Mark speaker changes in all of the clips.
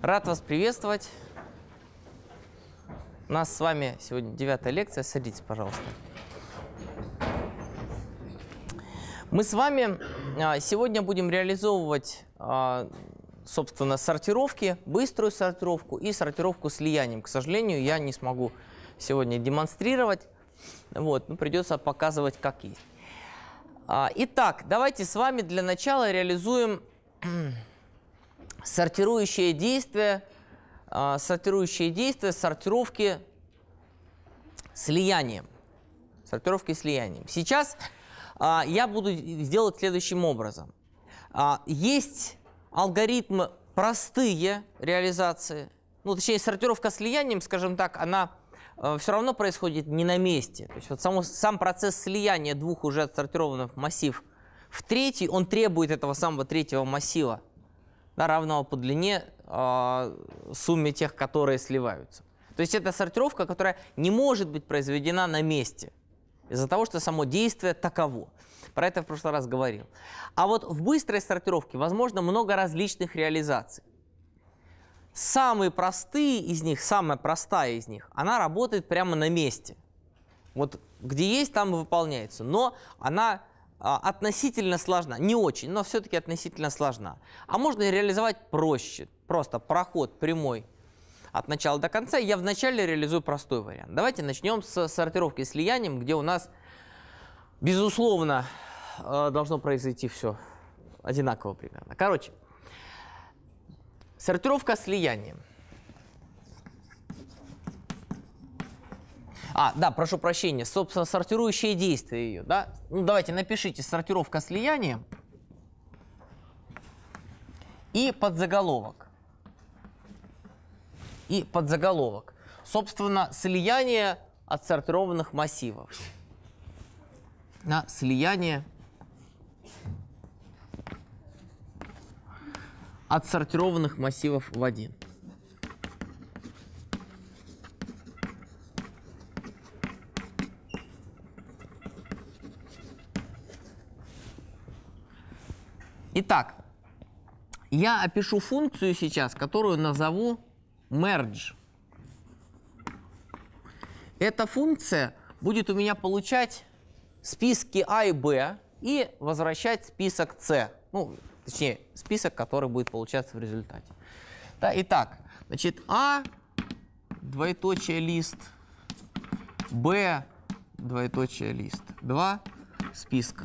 Speaker 1: Рад вас приветствовать. У нас с вами сегодня девятая лекция. Садитесь, пожалуйста. Мы с вами а, сегодня будем реализовывать, а, собственно, сортировки, быструю сортировку и сортировку слиянием. К сожалению, я не смогу сегодня демонстрировать. Вот, ну, придется показывать, как есть. А, итак, давайте с вами для начала реализуем сортирующее действие, а, сортирующее действие сортировки слиянием. Сортировки слиянием. Сейчас а, я буду сделать следующим образом. А, есть алгоритмы простые реализации, ну, точнее, сортировка слиянием, скажем так, она все равно происходит не на месте. То есть вот само, сам процесс слияния двух уже отсортированных массив в третий, он требует этого самого третьего массива да, равного по длине э, сумме тех, которые сливаются. То есть это сортировка, которая не может быть произведена на месте из-за того, что само действие таково. Про это в прошлый раз говорил. А вот в быстрой сортировке возможно много различных реализаций. Самые простые из них, самая простая из них, она работает прямо на месте. Вот где есть, там и выполняется. Но она а, относительно сложна. Не очень, но все-таки относительно сложна. А можно реализовать проще. Просто проход прямой от начала до конца. Я вначале реализую простой вариант. Давайте начнем с сортировки слиянием, где у нас, безусловно, э, должно произойти все одинаково примерно. Короче, сортировка слиянием. А, да, прошу прощения, собственно, сортирующее действие ее, да? Ну, давайте напишите сортировка слияния и подзаголовок. И подзаголовок. Собственно, слияние отсортированных массивов. На слияние отсортированных массивов в один. Итак, я опишу функцию сейчас, которую назову merge. Эта функция будет у меня получать списки А и Б и возвращать список С. Ну, точнее, список, который будет получаться в результате. Да, итак, значит, А двоеточие лист, Б двоеточие лист, два списка.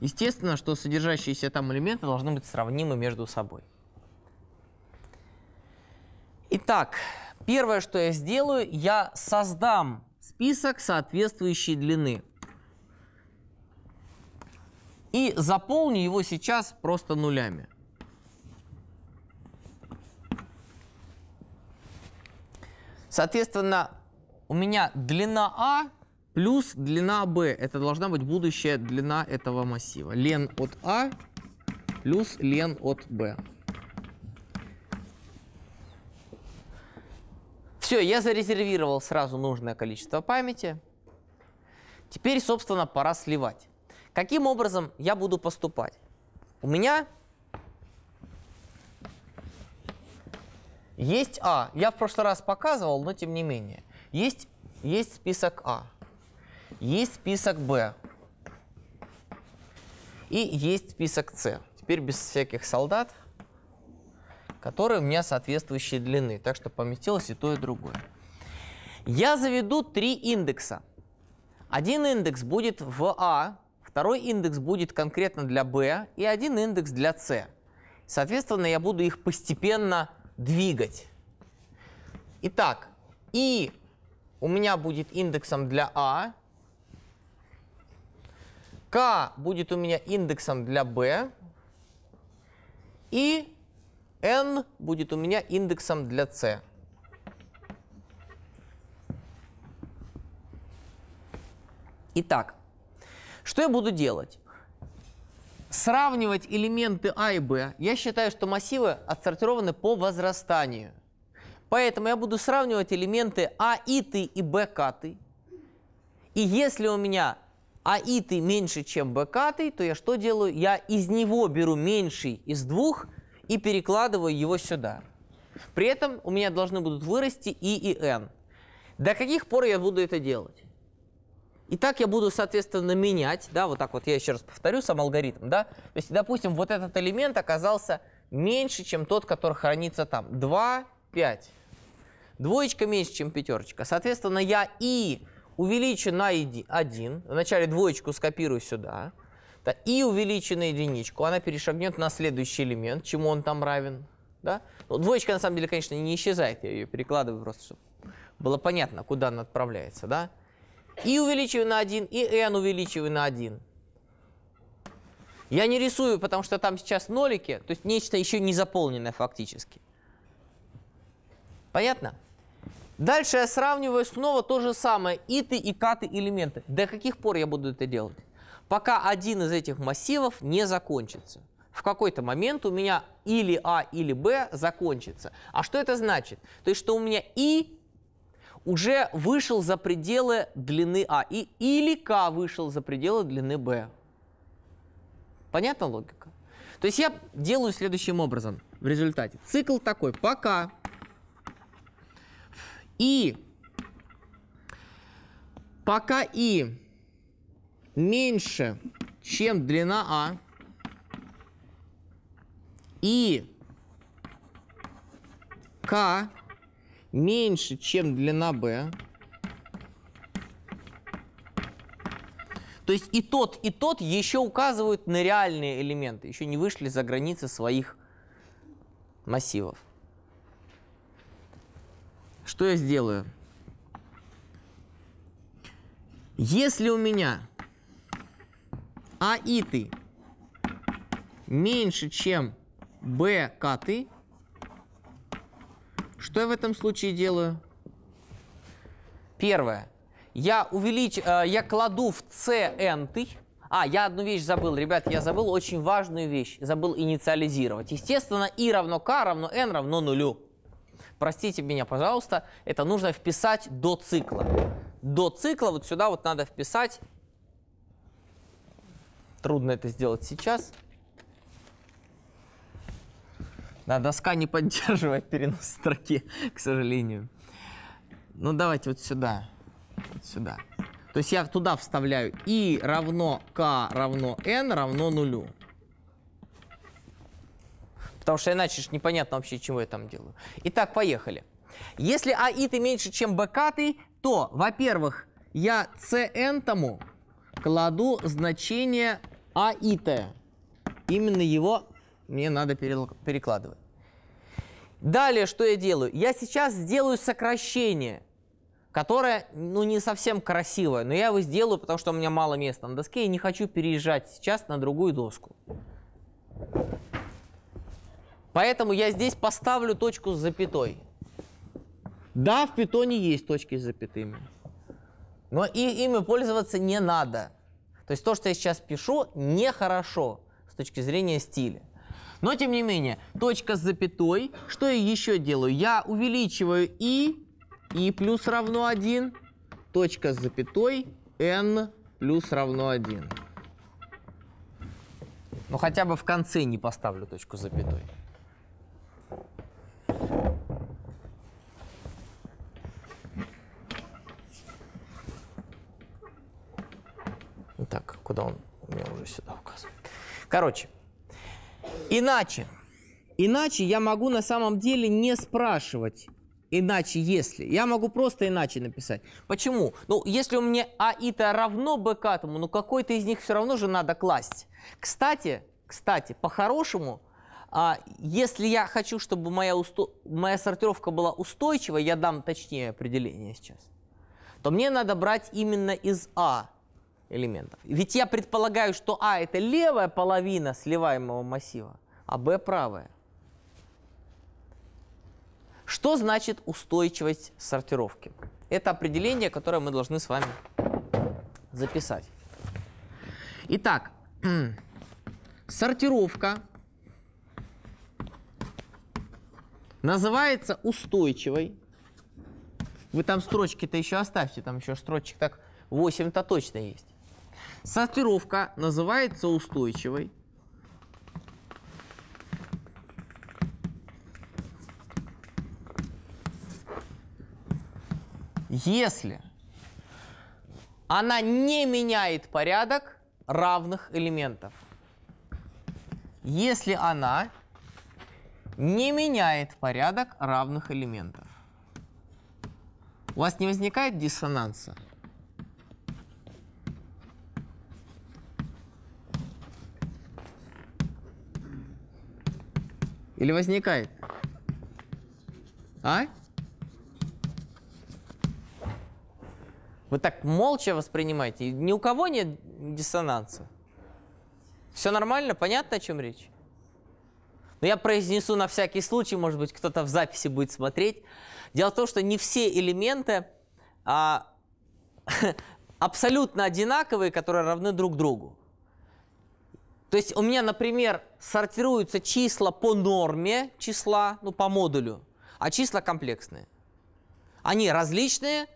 Speaker 1: Естественно, что содержащиеся там элементы должны быть сравнимы между собой. Итак, первое, что я сделаю, я создам список соответствующей длины. И заполню его сейчас просто нулями. Соответственно, у меня длина А Плюс длина B, это должна быть будущая длина этого массива. Лен от a а плюс лен от B. Все, я зарезервировал сразу нужное количество памяти. Теперь, собственно, пора сливать. Каким образом я буду поступать? У меня есть А. Я в прошлый раз показывал, но тем не менее. Есть, есть список А. Есть список Б. И есть список С. Теперь без всяких солдат, которые у меня соответствующие длины. Так что поместилось и то, и другое. Я заведу три индекса. Один индекс будет в А, второй индекс будет конкретно для B и один индекс для C. Соответственно, я буду их постепенно двигать. Итак, И у меня будет индексом для А, к будет у меня индексом для b, и n будет у меня индексом для c. Итак, что я буду делать? Сравнивать элементы А и Б. Я считаю, что массивы отсортированы по возрастанию. Поэтому я буду сравнивать элементы А и ты и Б каты. И если у меня а и ты меньше, чем бэкатый, то я что делаю? Я из него беру меньший из двух и перекладываю его сюда. При этом у меня должны будут вырасти и и n. До каких пор я буду это делать? И так я буду, соответственно, менять, да, вот так вот я еще раз повторю сам алгоритм, да, то есть, допустим, вот этот элемент оказался меньше, чем тот, который хранится там, 2, 5. Двоечка меньше, чем пятерочка. Соответственно, я и увеличу на 1, вначале двоечку скопирую сюда, да, и увеличи на единичку, она перешагнет на следующий элемент, чему он там равен. Да? Ну, двоечка, на самом деле, конечно, не исчезает, я ее перекладываю просто, чтобы было понятно, куда она отправляется. Да? И увеличиваю на 1, и n увеличиваю на 1. Я не рисую, потому что там сейчас нолики, то есть нечто еще не заполненное фактически. Понятно? Дальше я сравниваю снова то же самое. Иты и каты элементы. До каких пор я буду это делать? Пока один из этих массивов не закончится. В какой-то момент у меня или А, или Б закончится. А что это значит? То есть, что у меня И уже вышел за пределы длины А. И, или К вышел за пределы длины Б. Понятна логика? То есть я делаю следующим образом в результате. Цикл такой. Пока и пока и меньше, чем длина А, и К меньше, чем длина Б, То есть и тот, и тот еще указывают на реальные элементы, еще не вышли за границы своих массивов. Что я сделаю? Если у меня а и ты меньше, чем b к ты, что я в этом случае делаю? Первое. Я, увелич... Э, я кладу в cn ты. А, я одну вещь забыл, ребят, я забыл очень важную вещь. Забыл инициализировать. Естественно, и равно k равно n равно нулю простите меня, пожалуйста, это нужно вписать до цикла. До цикла вот сюда вот надо вписать, трудно это сделать сейчас, да, доска не поддерживает перенос строки, к сожалению. Ну, давайте вот сюда. Вот сюда. То есть я туда вставляю и равно k равно n равно нулю. Потому что иначе ж непонятно вообще, чего я там делаю. Итак, поехали. Если аиты меньше, чем бэкаты, то, во-первых, я cn тому кладу значение аита. Именно его мне надо перекладывать. Далее, что я делаю? Я сейчас сделаю сокращение, которое, ну, не совсем красивое, но я его сделаю, потому что у меня мало места на доске, и не хочу переезжать сейчас на другую доску. Поэтому я здесь поставлю точку с запятой. Да, в питоне есть точки с запятыми. Но и, ими пользоваться не надо. То есть то, что я сейчас пишу, нехорошо с точки зрения стиля. Но тем не менее, точка с запятой. Что я еще делаю? Я увеличиваю и, и плюс равно 1, точка с запятой, n плюс равно 1. Ну хотя бы в конце не поставлю точку с запятой. Так, куда он? У меня уже сюда указывает. Короче, иначе. Иначе я могу на самом деле не спрашивать иначе если. Я могу просто иначе написать. Почему? Ну, если у меня а и-то равно Б к атому, ну какой-то из них все равно же надо класть. Кстати, кстати, по-хорошему, а, если я хочу, чтобы моя, усто... моя сортировка была устойчивой, я дам точнее определение сейчас, то мне надо брать именно из А элементов. Ведь я предполагаю, что А это левая половина сливаемого массива, а Б правая. Что значит устойчивость сортировки? Это определение, которое мы должны с вами записать. Итак, сортировка называется устойчивой. Вы там строчки-то еще оставьте, там еще строчек так 8-то точно есть. Сортировка называется устойчивой. Если она не меняет порядок равных элементов. Если она не меняет порядок равных элементов. У вас не возникает диссонанса? Или возникает? А? Вы так молча воспринимаете, ни у кого нет диссонанса. Все нормально, понятно, о чем речь? Но ну, я произнесу на всякий случай, может быть, кто-то в записи будет смотреть. Дело в том, что не все элементы а, абсолютно одинаковые, которые равны друг другу. То есть у меня, например, сортируются числа по норме числа, ну, по модулю, а числа комплексные. Они различные,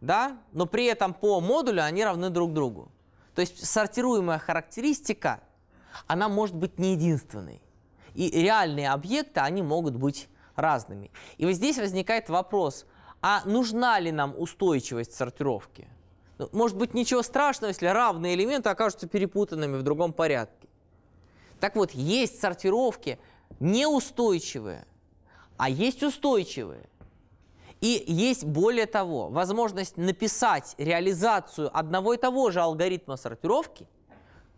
Speaker 1: да, но при этом по модулю они равны друг другу. То есть сортируемая характеристика, она может быть не единственной. И реальные объекты, они могут быть разными. И вот здесь возникает вопрос, а нужна ли нам устойчивость сортировки? Ну, может быть, ничего страшного, если равные элементы окажутся перепутанными в другом порядке. Так вот, есть сортировки неустойчивые, а есть устойчивые. И есть более того, возможность написать реализацию одного и того же алгоритма сортировки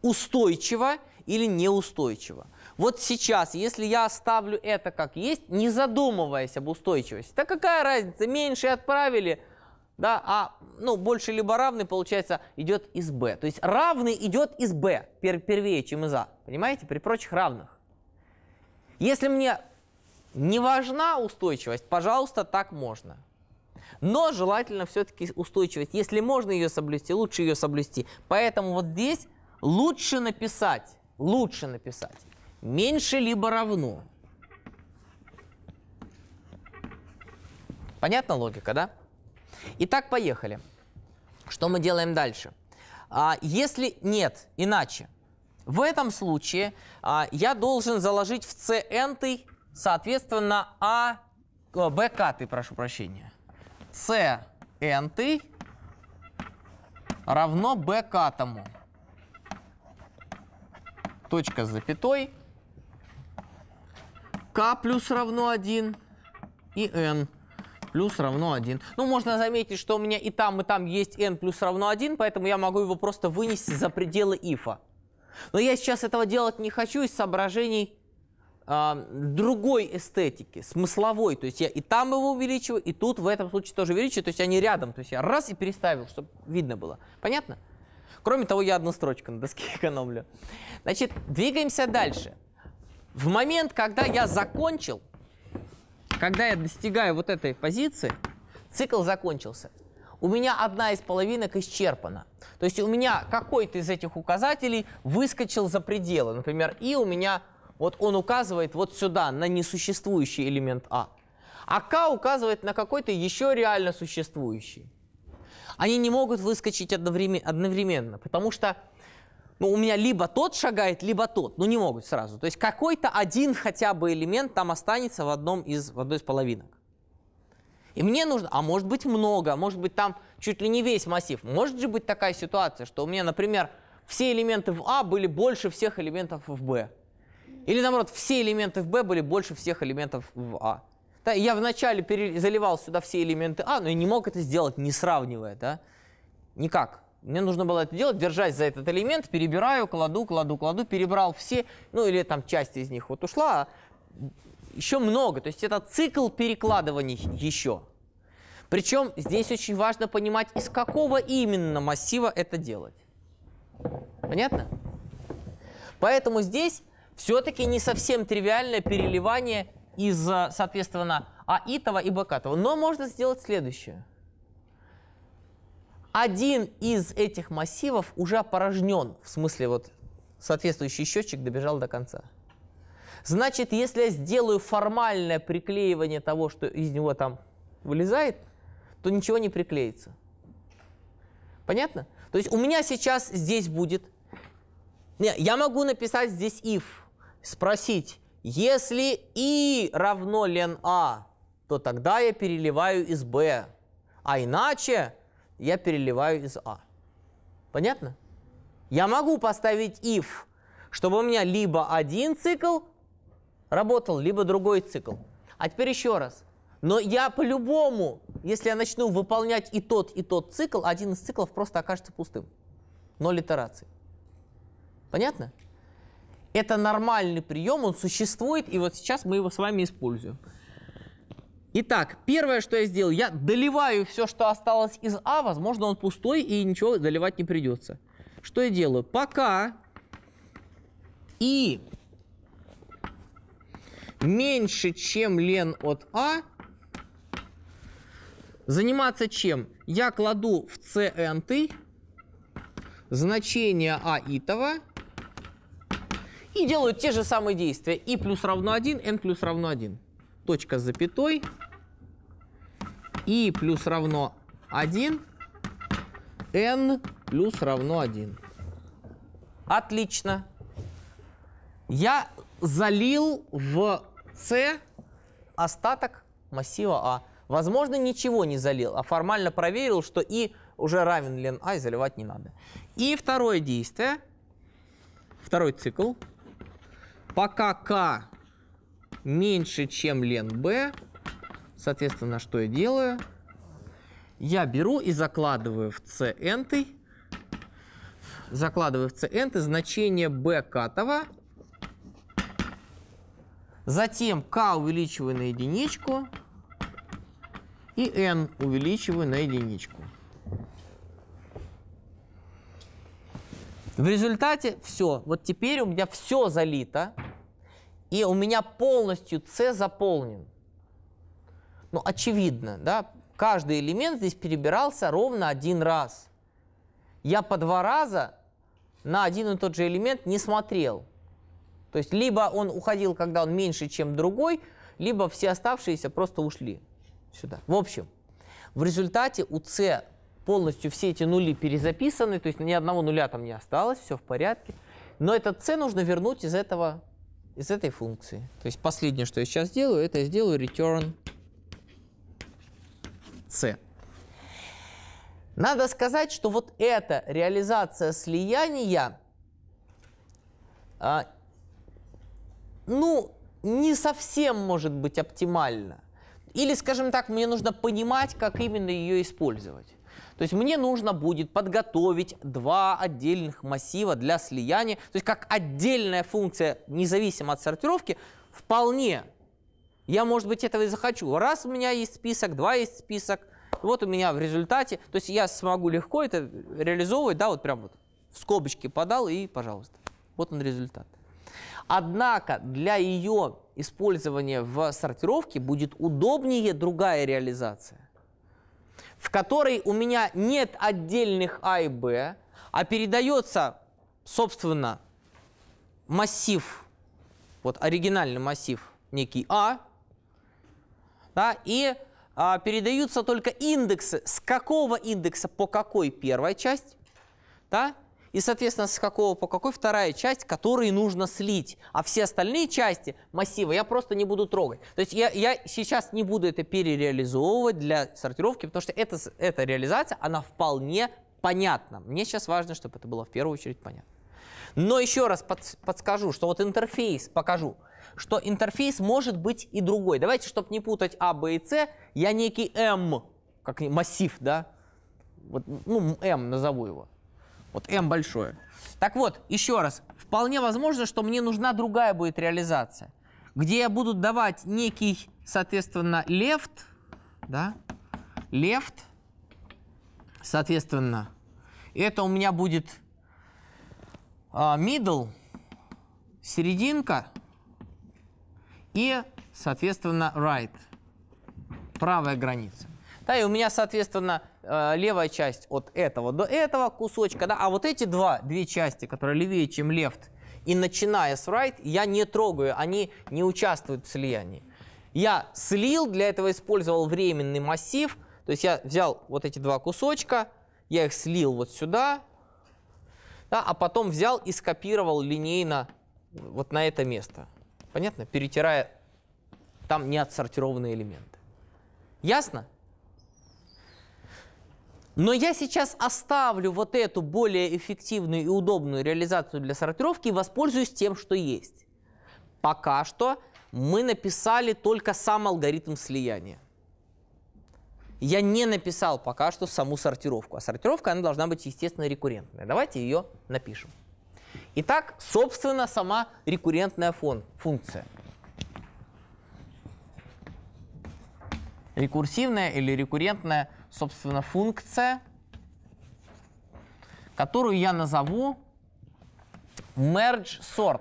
Speaker 1: устойчиво или неустойчиво. Вот сейчас, если я оставлю это как есть, не задумываясь об устойчивости, да какая разница, меньше отправили, да, а ну, больше либо равный, получается, идет из b. То есть равный идет из b пер первее, чем из a. «а». Понимаете? При прочих равных. Если мне не важна устойчивость, пожалуйста, так можно. Но желательно все-таки устойчивость. Если можно ее соблюсти, лучше ее соблюсти. Поэтому вот здесь лучше написать, лучше написать меньше либо равно. Понятна логика, да? Итак, поехали. Что мы делаем дальше? А, если нет, иначе, в этом случае а, я должен заложить в cn, соответственно, а, bk, каты, прошу прощения, cn равно bk. катому. Точка с запятой. К плюс равно 1 и n плюс равно 1. Ну, можно заметить, что у меня и там, и там есть n плюс равно 1, поэтому я могу его просто вынести за пределы ифа. Но я сейчас этого делать не хочу из соображений э, другой эстетики, смысловой. То есть я и там его увеличиваю, и тут в этом случае тоже увеличиваю. То есть они рядом. То есть я раз и переставил, чтобы видно было. Понятно? Кроме того, я одну строчку на доске экономлю. Значит, двигаемся дальше. В момент, когда я закончил, когда я достигаю вот этой позиции, цикл закончился. У меня одна из половинок исчерпана. То есть у меня какой-то из этих указателей выскочил за пределы. Например, и у меня вот он указывает вот сюда, на несуществующий элемент А. А К указывает на какой-то еще реально существующий. Они не могут выскочить одновременно, потому что ну, у меня либо тот шагает, либо тот. Ну, не могут сразу. То есть какой-то один хотя бы элемент там останется в, одном из, в одной из половинок. И мне нужно, а может быть много, может быть там чуть ли не весь массив. Может же быть такая ситуация, что у меня, например, все элементы в А были больше всех элементов в Б. Или наоборот, все элементы в Б были больше всех элементов в А. Да, я вначале заливал сюда все элементы А, но я не мог это сделать, не сравнивая, да? Никак. Мне нужно было это делать, держась за этот элемент, перебираю, кладу, кладу, кладу, перебрал все, ну или там часть из них вот ушла, а еще много. То есть это цикл перекладываний еще. Причем здесь очень важно понимать, из какого именно массива это делать. Понятно? Поэтому здесь все-таки не совсем тривиальное переливание из, соответственно, аитова и бакатова. Но можно сделать следующее – один из этих массивов уже опорожнен, в смысле вот соответствующий счетчик добежал до конца. Значит, если я сделаю формальное приклеивание того, что из него там вылезает, то ничего не приклеится. Понятно? То есть у меня сейчас здесь будет... Не, я могу написать здесь if, спросить, если i равно len a, а, то тогда я переливаю из b, а иначе я переливаю из А. Понятно? Я могу поставить if, чтобы у меня либо один цикл работал, либо другой цикл. А теперь еще раз. Но я по-любому, если я начну выполнять и тот, и тот цикл, один из циклов просто окажется пустым. Ноль итераций. Понятно? Это нормальный прием, он существует, и вот сейчас мы его с вами используем. Итак, первое, что я сделал, я доливаю все, что осталось из А. Возможно, он пустой и ничего доливать не придется. Что я делаю? Пока И меньше, чем лен от А, заниматься чем? Я кладу в cn -ты значение А итого и делаю те же самые действия. И плюс равно 1, n плюс равно 1. Точка с запятой и плюс равно 1, n плюс равно 1. Отлично. Я залил в c остаток массива А. Возможно, ничего не залил, а формально проверил, что и уже равен лен А, и заливать не надо. И второе действие, второй цикл. Пока К меньше, чем лен Б, Соответственно, что я делаю? Я беру и закладываю в cn, закладываю в cn значение b катова, затем k увеличиваю на единичку и n увеличиваю на единичку. В результате все. Вот теперь у меня все залито, и у меня полностью c заполнен. Ну, очевидно, да, каждый элемент здесь перебирался ровно один раз. Я по два раза на один и тот же элемент не смотрел. То есть либо он уходил, когда он меньше, чем другой, либо все оставшиеся просто ушли сюда. В общем, в результате у С полностью все эти нули перезаписаны, то есть ни одного нуля там не осталось, все в порядке. Но этот С нужно вернуть из, этого, из этой функции. То есть последнее, что я сейчас делаю, это я сделаю return с. Надо сказать, что вот эта реализация слияния, а, ну, не совсем может быть оптимальна. Или, скажем так, мне нужно понимать, как именно ее использовать. То есть мне нужно будет подготовить два отдельных массива для слияния. То есть как отдельная функция, независимо от сортировки, вполне я, может быть, этого и захочу. Раз у меня есть список, два есть список, вот у меня в результате, то есть я смогу легко это реализовывать, да, вот прям вот в скобочки подал и, пожалуйста, вот он результат. Однако для ее использования в сортировке будет удобнее другая реализация, в которой у меня нет отдельных А и Б, а передается, собственно, массив, вот оригинальный массив некий А, да, и а, передаются только индексы, с какого индекса по какой первая часть, да, и, соответственно, с какого по какой вторая часть, которые нужно слить. А все остальные части массива я просто не буду трогать. То есть я, я сейчас не буду это перереализовывать для сортировки, потому что это, эта реализация, она вполне понятна. Мне сейчас важно, чтобы это было в первую очередь понятно. Но еще раз под, подскажу, что вот интерфейс покажу – что интерфейс может быть и другой. Давайте, чтобы не путать А, Б и С, я некий М, как массив, да, вот, ну, М назову его. Вот М большое. Так вот, еще раз, вполне возможно, что мне нужна другая будет реализация, где я буду давать некий, соответственно, left, да, left, соответственно, это у меня будет а, middle, серединка, и, соответственно, right, правая граница. Да, и у меня, соответственно, э, левая часть от этого до этого кусочка, да, а вот эти два, две части, которые левее, чем left, и начиная с right, я не трогаю, они не участвуют в слиянии. Я слил, для этого использовал временный массив, то есть я взял вот эти два кусочка, я их слил вот сюда, да, а потом взял и скопировал линейно вот на это место. Понятно? Перетирая там не отсортированные элементы. Ясно? Но я сейчас оставлю вот эту более эффективную и удобную реализацию для сортировки и воспользуюсь тем, что есть. Пока что мы написали только сам алгоритм слияния. Я не написал пока что саму сортировку, а сортировка она должна быть, естественно, рекуррентная. Давайте ее напишем. Итак, собственно, сама рекуррентная фон функция. Рекурсивная или рекуррентная, собственно, функция, которую я назову merge sort.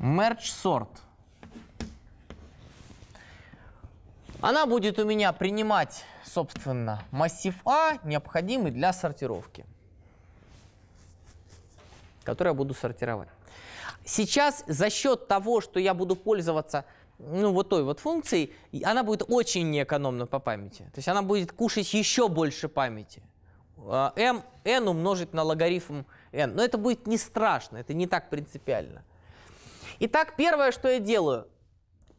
Speaker 1: Merge sort. Она будет у меня принимать собственно, массив А, необходимый для сортировки, который я буду сортировать. Сейчас за счет того, что я буду пользоваться ну, вот той вот функцией, она будет очень неэкономна по памяти. То есть она будет кушать еще больше памяти. m, а, n умножить на логарифм n. Но это будет не страшно, это не так принципиально. Итак, первое, что я делаю,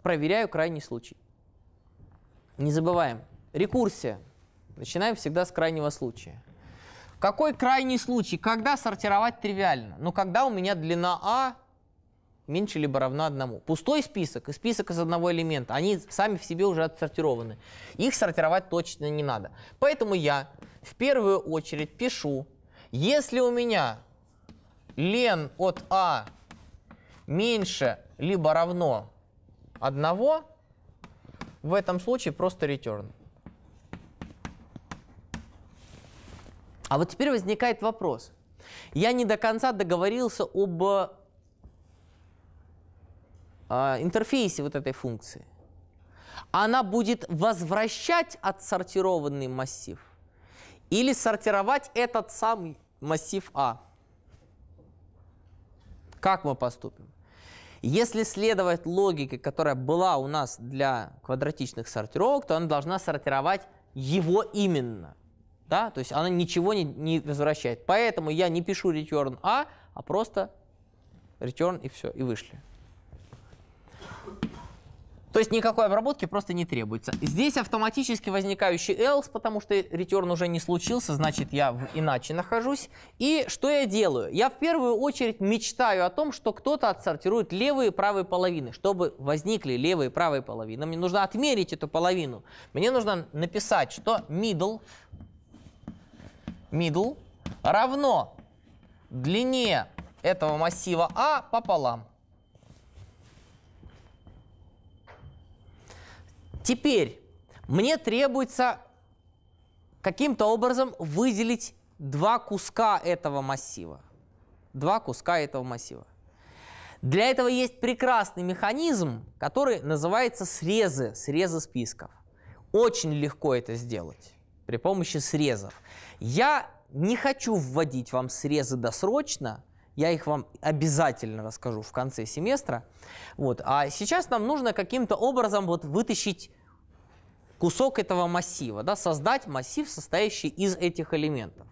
Speaker 1: проверяю крайний случай. Не забываем, Рекурсия. Начинаем всегда с крайнего случая. Какой крайний случай? Когда сортировать тривиально? Ну, когда у меня длина А меньше либо равна одному. Пустой список и список из одного элемента, они сами в себе уже отсортированы. Их сортировать точно не надо. Поэтому я в первую очередь пишу, если у меня лен от А меньше либо равно одного, в этом случае просто return. А вот теперь возникает вопрос. Я не до конца договорился об э, а, интерфейсе вот этой функции. Она будет возвращать отсортированный массив или сортировать этот самый массив А. Как мы поступим? Если следовать логике, которая была у нас для квадратичных сортировок, то она должна сортировать его именно. Да? То есть она ничего не, не возвращает. Поэтому я не пишу return a, а, а просто return и все, и вышли. То есть никакой обработки просто не требуется. Здесь автоматически возникающий else, потому что return уже не случился, значит, я иначе нахожусь. И что я делаю? Я в первую очередь мечтаю о том, что кто-то отсортирует левые и правые половины. Чтобы возникли левые и правые половины, мне нужно отмерить эту половину. Мне нужно написать, что middle middle равно длине этого массива А пополам. Теперь мне требуется каким-то образом выделить два куска этого массива. Два куска этого массива. Для этого есть прекрасный механизм, который называется срезы, срезы списков. Очень легко это сделать при помощи срезов. Я не хочу вводить вам срезы досрочно, я их вам обязательно расскажу в конце семестра. Вот. А сейчас нам нужно каким-то образом вот вытащить кусок этого массива, да, создать массив, состоящий из этих элементов.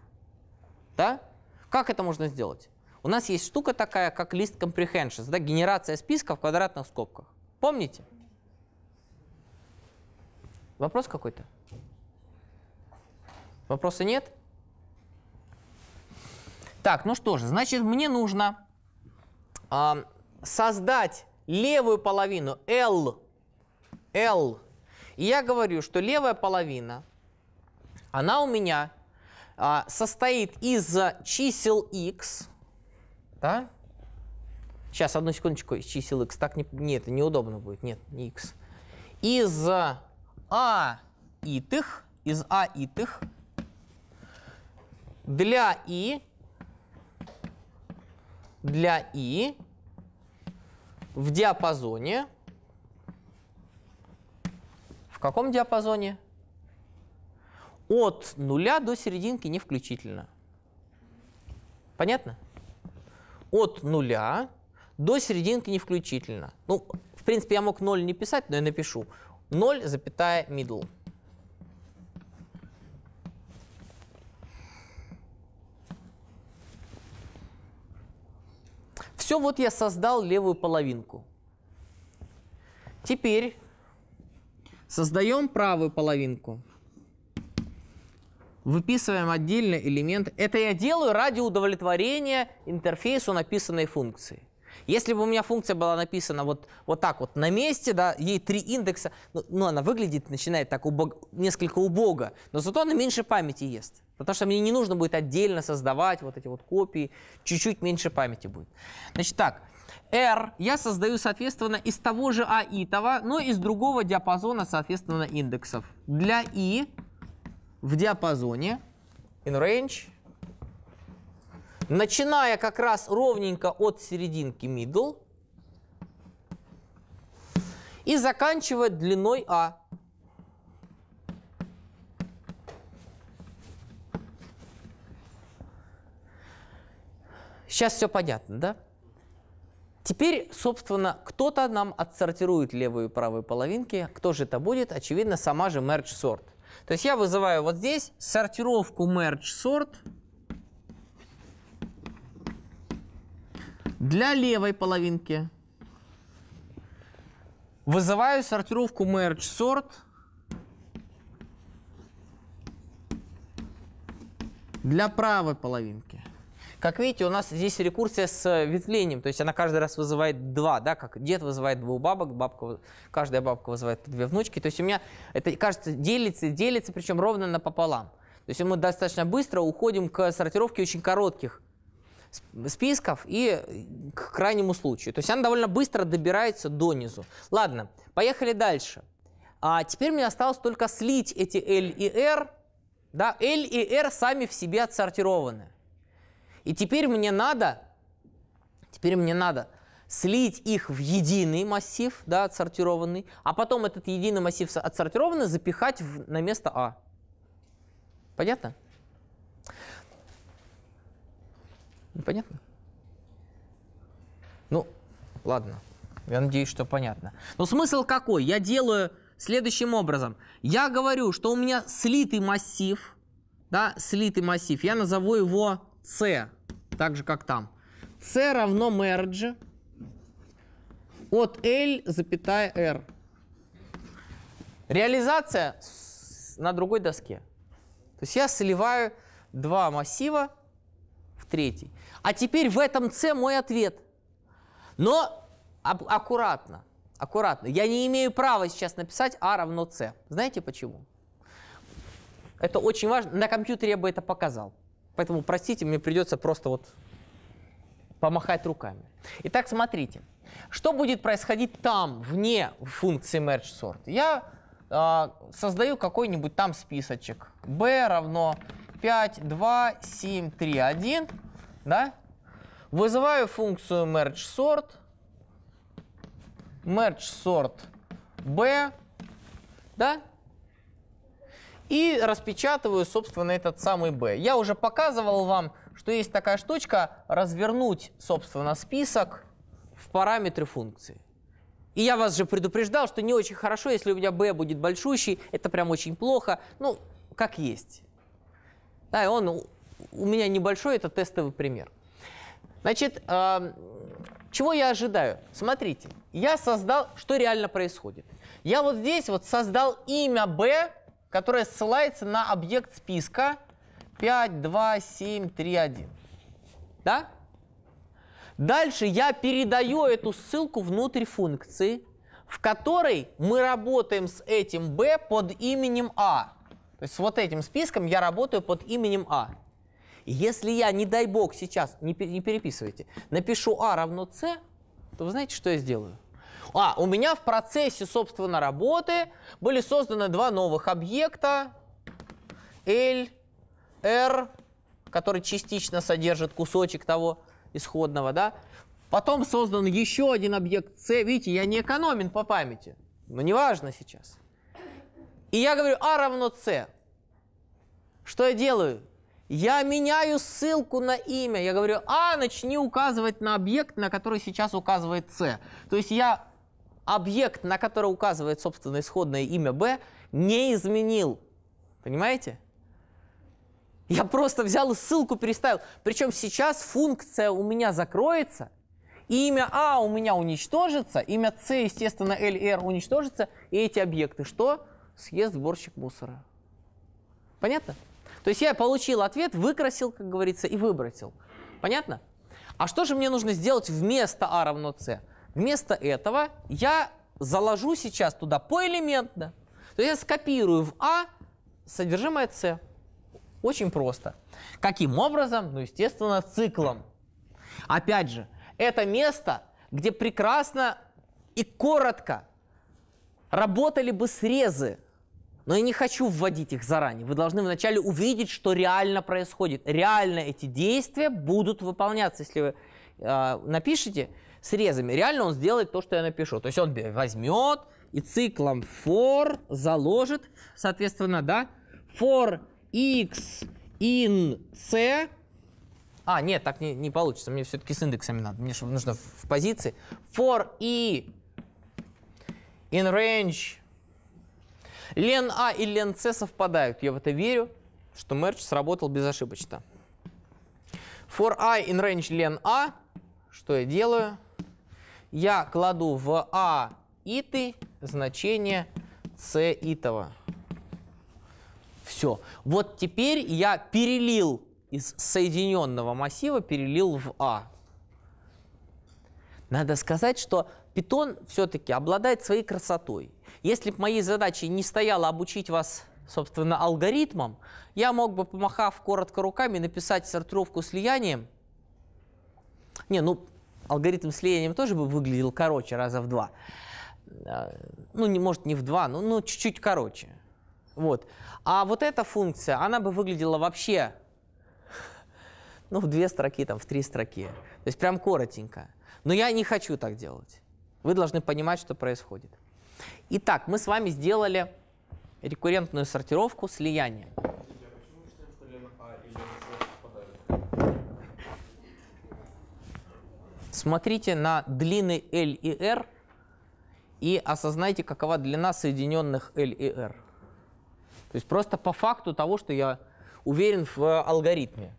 Speaker 1: Да? Как это можно сделать? У нас есть штука такая, как list comprehensions, да, генерация списка в квадратных скобках. Помните? Вопрос какой-то? Вопроса нет? Так, ну что же, значит, мне нужно э, создать левую половину L. L. И я говорю, что левая половина, она у меня э, состоит из чисел x. Да? Сейчас, одну секундочку, из чисел x. Так не, нет, неудобно будет. Нет, не x. Из а итых, из а итых для и для и в диапазоне. В каком диапазоне? От нуля до серединки не включительно. Понятно? От нуля до серединки не включительно. Ну, в принципе, я мог 0 не писать, но я напишу. 0, middle. Все, вот я создал левую половинку. Теперь создаем правую половинку. Выписываем отдельный элемент. Это я делаю ради удовлетворения интерфейсу написанной функции. Если бы у меня функция была написана вот, вот так вот на месте, да, ей три индекса, ну, ну она выглядит, начинает так убог, несколько убого, но зато она меньше памяти ест. Потому что мне не нужно будет отдельно создавать вот эти вот копии, чуть-чуть меньше памяти будет. Значит так, R я создаю, соответственно, из того же А и того, но из другого диапазона, соответственно, индексов. Для И в диапазоне in range Начиная как раз ровненько от серединки middle и заканчивая длиной А. Сейчас все понятно, да? Теперь, собственно, кто-то нам отсортирует левую и правую половинки. Кто же это будет? Очевидно, сама же merge sort. То есть я вызываю вот здесь сортировку merge sort – Для левой половинки вызываю сортировку merge sort для правой половинки. Как видите, у нас здесь рекурсия с ветвлением, то есть она каждый раз вызывает два, да, как дед вызывает двух бабок, бабка, каждая бабка вызывает две внучки. То есть у меня это, кажется, делится, делится, причем ровно напополам. То есть мы достаточно быстро уходим к сортировке очень коротких списков и э, к крайнему случаю. То есть она довольно быстро добирается до низу. Ладно, поехали дальше. А теперь мне осталось только слить эти L и R. Да, L и R сами в себе отсортированы. И теперь мне надо, теперь мне надо слить их в единый массив, да, отсортированный, а потом этот единый массив отсортированный запихать в, на место А. Понятно? Непонятно? Ну, ну, ладно. Я надеюсь, что понятно. Но смысл какой? Я делаю следующим образом. Я говорю, что у меня слитый массив, да, слитый массив. Я назову его C, так же, как там. C равно merge от L, запятая R. Реализация на другой доске. То есть я сливаю два массива в третий. А теперь в этом С мой ответ. Но аккуратно, аккуратно. Я не имею права сейчас написать А равно С. Знаете почему? Это очень важно. На компьютере я бы это показал. Поэтому, простите, мне придется просто вот помахать руками. Итак, смотрите. Что будет происходить там, вне функции merge sort? Я э, создаю какой-нибудь там списочек. b равно 5, 2, 7, 3, 1. Да? Вызываю функцию merge sort. Merge sort b. Да? И распечатываю, собственно, этот самый b. Я уже показывал вам, что есть такая штучка развернуть, собственно, список в параметры функции. И я вас же предупреждал, что не очень хорошо, если у меня b будет большущий, это прям очень плохо, ну, как есть. Да, и он у меня небольшой, это тестовый пример. Значит, э, чего я ожидаю? Смотрите, я создал, что реально происходит. Я вот здесь вот создал имя B, которое ссылается на объект списка 5, 2, 7, 3, 1. Да? Дальше я передаю эту ссылку внутрь функции, в которой мы работаем с этим b под именем a. «А». То есть с вот этим списком я работаю под именем a. «А». Если я, не дай бог, сейчас, не, не переписывайте, напишу А равно С, то вы знаете, что я сделаю? А, у меня в процессе, собственно, работы были созданы два новых объекта L, R, который частично содержит кусочек того исходного, да. Потом создан еще один объект C. Видите, я не экономен по памяти, но неважно сейчас. И я говорю А равно с, Что я делаю? Я меняю ссылку на имя. Я говорю, а, начни указывать на объект, на который сейчас указывает С. То есть я объект, на который указывает, собственно, исходное имя Б, не изменил. Понимаете? Я просто взял и ссылку переставил. Причем сейчас функция у меня закроется, имя А у меня уничтожится, имя С, естественно, L, R уничтожится, и эти объекты что? Съест сборщик мусора. Понятно? То есть я получил ответ, выкрасил, как говорится, и выбросил. Понятно? А что же мне нужно сделать вместо А равно С? Вместо этого я заложу сейчас туда поэлементно. То есть я скопирую в А содержимое С. Очень просто. Каким образом? Ну, естественно, циклом. Опять же, это место, где прекрасно и коротко работали бы срезы но я не хочу вводить их заранее. Вы должны вначале увидеть, что реально происходит. Реально эти действия будут выполняться, если вы э, напишите срезами. Реально он сделает то, что я напишу. То есть он возьмет и циклом for заложит, соответственно, да, for x in c. А, нет, так не, не получится. Мне все-таки с индексами надо. Мне нужно в позиции. For e in range Лен А и Лен С совпадают. Я в это верю, что мерч сработал безошибочно. For i in range лен а, что я делаю? Я кладу в а иты значение с итого. Все. Вот теперь я перелил из соединенного массива, перелил в а. Надо сказать, что питон все-таки обладает своей красотой. Если бы моей задачей не стояло обучить вас, собственно, алгоритмам, я мог бы, помахав коротко руками, написать сортировку слиянием. Не, ну, алгоритм слиянием тоже бы выглядел короче раза в два. Э, ну, не, может, не в два, но ну, чуть-чуть короче. Вот. А вот эта функция, она бы выглядела вообще ну, в две строки, там, в три строки. То есть прям коротенько. Но я не хочу так делать. Вы должны понимать, что происходит. Итак, мы с вами сделали рекуррентную сортировку слияния. Смотрите на длины L и R и осознайте, какова длина соединенных L и R. То есть просто по факту того, что я уверен в э, алгоритме.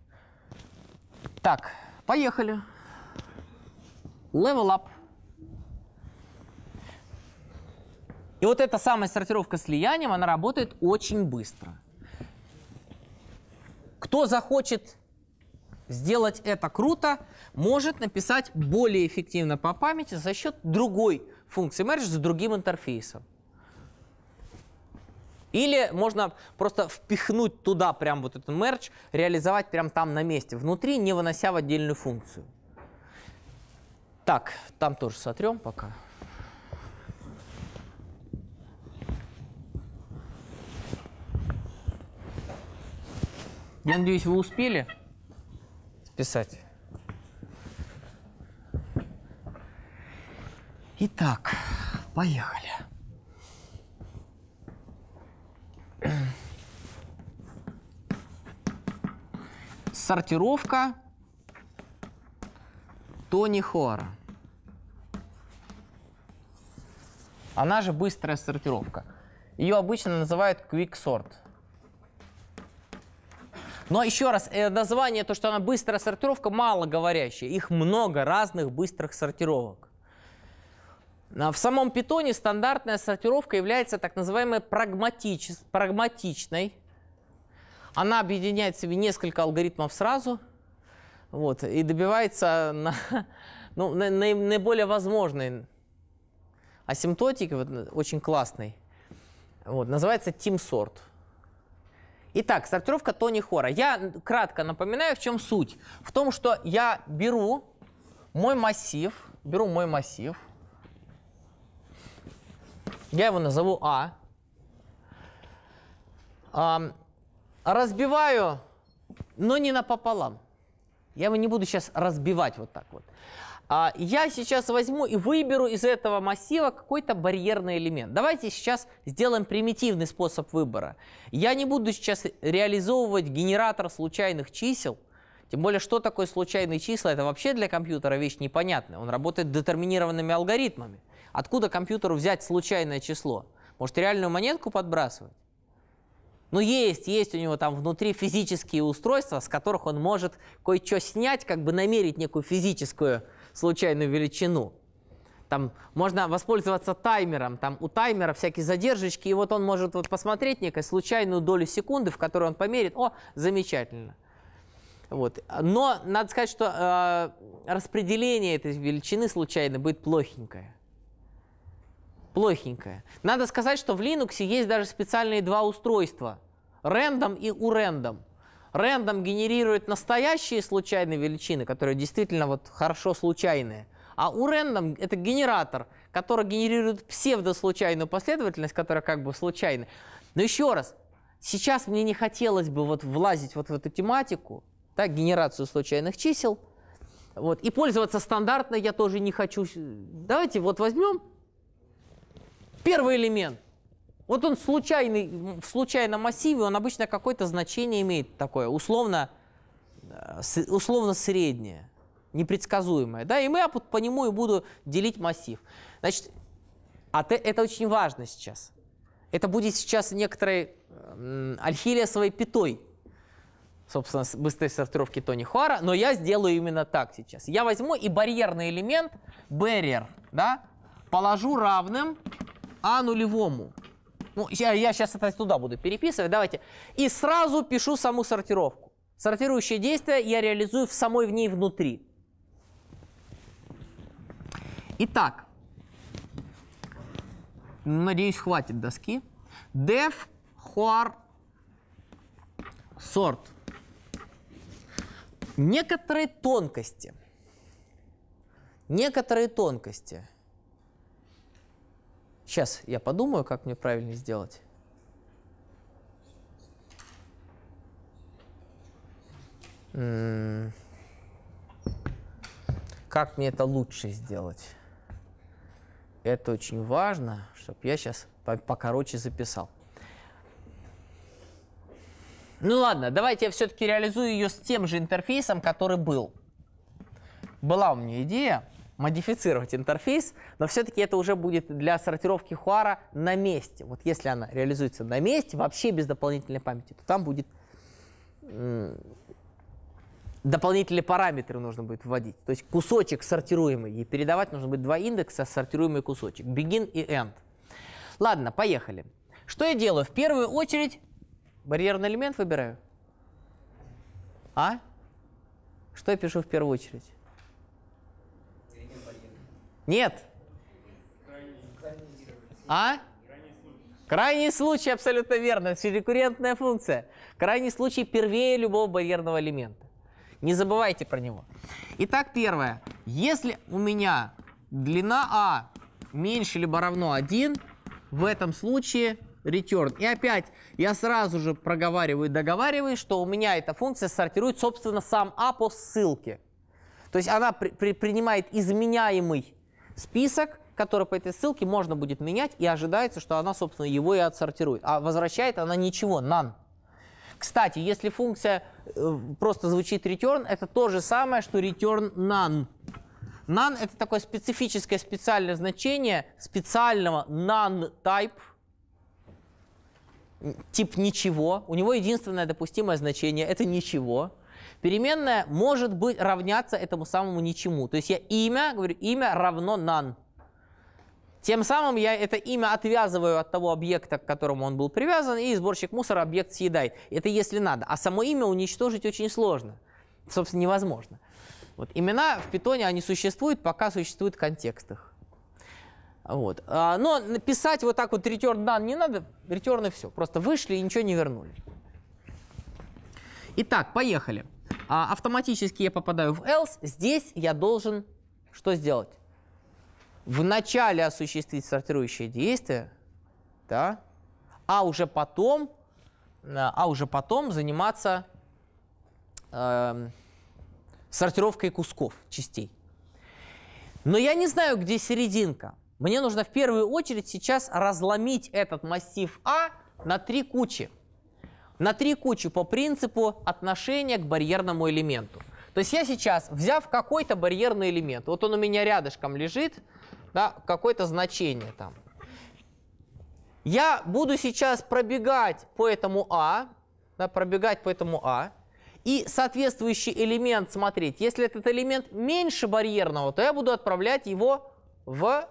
Speaker 1: Так, поехали. Level up. И вот эта самая сортировка слиянием, она работает очень быстро. Кто захочет сделать это круто, может написать более эффективно по памяти за счет другой функции merge с другим интерфейсом. Или можно просто впихнуть туда прям вот этот merge, реализовать прям там на месте, внутри, не вынося в отдельную функцию. Так, там тоже сотрем пока. Я надеюсь, вы успели писать. Итак, поехали. Сортировка Тони Хора. Она же быстрая сортировка. Ее обычно называют quick sort. Но ну, а еще раз, э, название, то, что она быстрая сортировка, мало говорящее. Их много разных быстрых сортировок. В самом питоне стандартная сортировка является так называемой прагматич... прагматичной. Она объединяет в себе несколько алгоритмов сразу вот, и добивается на, ну, на, на, наиболее возможной асимптотики, вот, очень классной. Вот, называется Team Sort. Итак, сортировка Тони Хора. Я кратко напоминаю, в чем суть. В том, что я беру мой массив, беру мой массив, я его назову А, разбиваю, но не напополам. Я его не буду сейчас разбивать вот так вот. А, я сейчас возьму и выберу из этого массива какой-то барьерный элемент. Давайте сейчас сделаем примитивный способ выбора. Я не буду сейчас реализовывать генератор случайных чисел, тем более, что такое случайные числа, это вообще для компьютера вещь непонятная. Он работает детерминированными алгоритмами. Откуда компьютеру взять случайное число? Может, реальную монетку подбрасывать? Ну, есть, есть у него там внутри физические устройства, с которых он может кое-что снять, как бы намерить некую физическую случайную величину. Там можно воспользоваться таймером, там у таймера всякие задержечки, и вот он может вот посмотреть некую случайную долю секунды, в которой он померит. О, замечательно. Вот. Но надо сказать, что э, распределение этой величины случайно будет плохенькое. Плохенькое. Надо сказать, что в Linux есть даже специальные два устройства. Random и урендом. Рэндом генерирует настоящие случайные величины, которые действительно вот хорошо случайные. А у Рэндом это генератор, который генерирует псевдослучайную последовательность, которая как бы случайная. Но еще раз, сейчас мне не хотелось бы вот влазить вот в эту тематику, да, генерацию случайных чисел, вот, и пользоваться стандартной я тоже не хочу. Давайте вот возьмем первый элемент – вот он случайный, в случайном массиве, он обычно какое-то значение имеет такое, условно, э, условно среднее, непредсказуемое. Да? И мы по нему и буду делить массив. Значит, а это очень важно сейчас. Это будет сейчас некоторой эм, своей пятой, собственно, быстрой сортировки Тони Хуара, но я сделаю именно так сейчас. Я возьму и барьерный элемент, барьер, да, положу равным а нулевому. Ну, я, я сейчас это туда буду переписывать. Давайте. И сразу пишу саму сортировку. Сортирующее действие я реализую в самой в ней внутри. Итак, надеюсь, хватит доски. Def хуар сорт. Некоторые тонкости. Некоторые тонкости. Сейчас я подумаю, как мне правильно сделать. Как мне это лучше сделать? Это очень важно, чтобы я сейчас покороче записал. Ну ладно, давайте я все-таки реализую ее с тем же интерфейсом, который был. Была у меня идея модифицировать интерфейс, но все-таки это уже будет для сортировки хуара на месте. Вот если она реализуется на месте, вообще без дополнительной памяти, то там будет дополнительные параметры нужно будет вводить. То есть кусочек сортируемый, и передавать нужно будет два индекса, сортируемый кусочек, begin и end. Ладно, поехали. Что я делаю? В первую очередь барьерный элемент выбираю. А? Что я пишу в первую очередь? Нет. А? Крайний случай, абсолютно верно, рекуррентная функция. Крайний случай первее любого барьерного элемента. Не забывайте про него. Итак, первое. Если у меня длина А меньше либо равно 1, в этом случае return. И опять я сразу же проговариваю и договариваю, что у меня эта функция сортирует, собственно, сам А по ссылке. То есть она при при принимает изменяемый список, который по этой ссылке можно будет менять, и ожидается, что она, собственно, его и отсортирует. А возвращает она ничего, нан. Кстати, если функция э, просто звучит return, это то же самое, что return none. None — это такое специфическое специальное значение специального none-type, тип ничего. У него единственное допустимое значение — это ничего. Переменная может быть равняться этому самому ничему. То есть я имя, говорю, имя равно none. Тем самым я это имя отвязываю от того объекта, к которому он был привязан, и сборщик мусора объект съедает. Это если надо. А само имя уничтожить очень сложно. Собственно, невозможно. Вот имена в питоне, они существуют, пока существует контекст их. Вот. А, но написать вот так вот return done не надо, return и все. Просто вышли и ничего не вернули. Итак, поехали а автоматически я попадаю в else, здесь я должен что сделать? Вначале осуществить сортирующее действие, да, а уже потом, э, а уже потом заниматься э, сортировкой кусков, частей. Но я не знаю, где серединка. Мне нужно в первую очередь сейчас разломить этот массив А на три кучи на три кучи по принципу отношения к барьерному элементу. То есть я сейчас, взяв какой-то барьерный элемент, вот он у меня рядышком лежит, да, какое-то значение там. Я буду сейчас пробегать по этому А, да, пробегать по этому А, и соответствующий элемент смотреть. Если этот элемент меньше барьерного, то я буду отправлять его в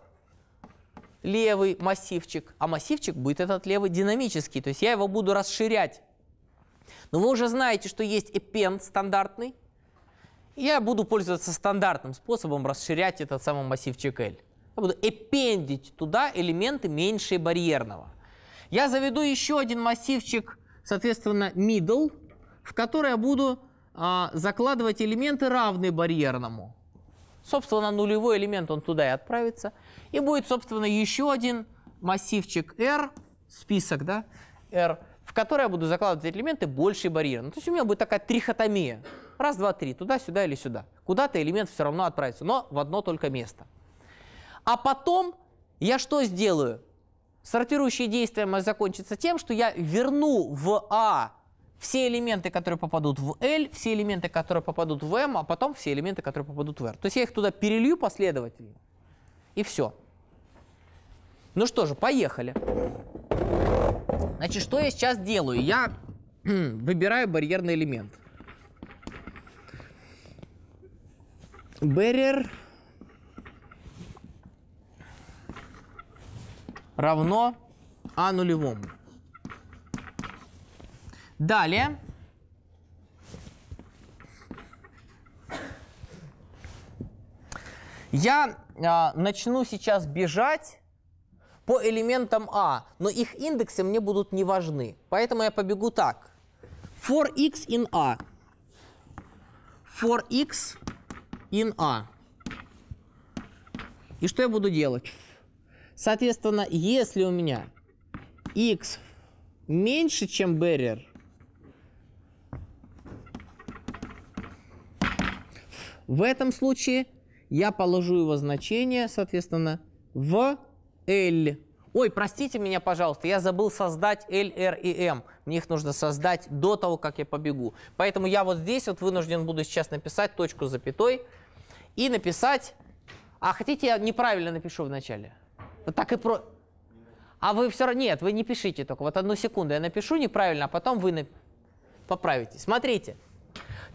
Speaker 1: левый массивчик, а массивчик будет этот левый динамический, то есть я его буду расширять но вы уже знаете, что есть append стандартный. Я буду пользоваться стандартным способом расширять этот самый массив CheckL. Я буду эпендить туда элементы меньше барьерного. Я заведу еще один массивчик, соответственно, middle, в который я буду а, закладывать элементы, равные барьерному. Собственно, нулевой элемент, он туда и отправится. И будет, собственно, еще один массивчик R, список, да, R, в которой я буду закладывать элементы больше барьера. Ну, то есть у меня будет такая трихотомия. Раз, два, три, туда, сюда или сюда. Куда-то элемент все равно отправится, но в одно только место. А потом я что сделаю? Сортирующее действие закончится тем, что я верну в А все элементы, которые попадут в L, все элементы, которые попадут в M, а потом все элементы, которые попадут в R. То есть я их туда перелью последовательно. И все. Ну что же, поехали. Значит, что я сейчас делаю? Я выбираю барьерный элемент. Barrier равно а нулевому. Далее. Я э, начну сейчас бежать по элементам А, но их индексы мне будут не важны. Поэтому я побегу так. For x in A. For x in A. И что я буду делать? Соответственно, если у меня x меньше, чем barrier, в этом случае я положу его значение, соответственно, в L. Ой, простите меня, пожалуйста, я забыл создать L, R и M. Мне их нужно создать до того, как я побегу. Поэтому я вот здесь вот вынужден буду сейчас написать точку с запятой и написать... А хотите, я неправильно напишу вначале? Вот так и про... А вы все равно... Нет, вы не пишите только. Вот одну секунду я напишу неправильно, а потом вы нап... поправите. Смотрите.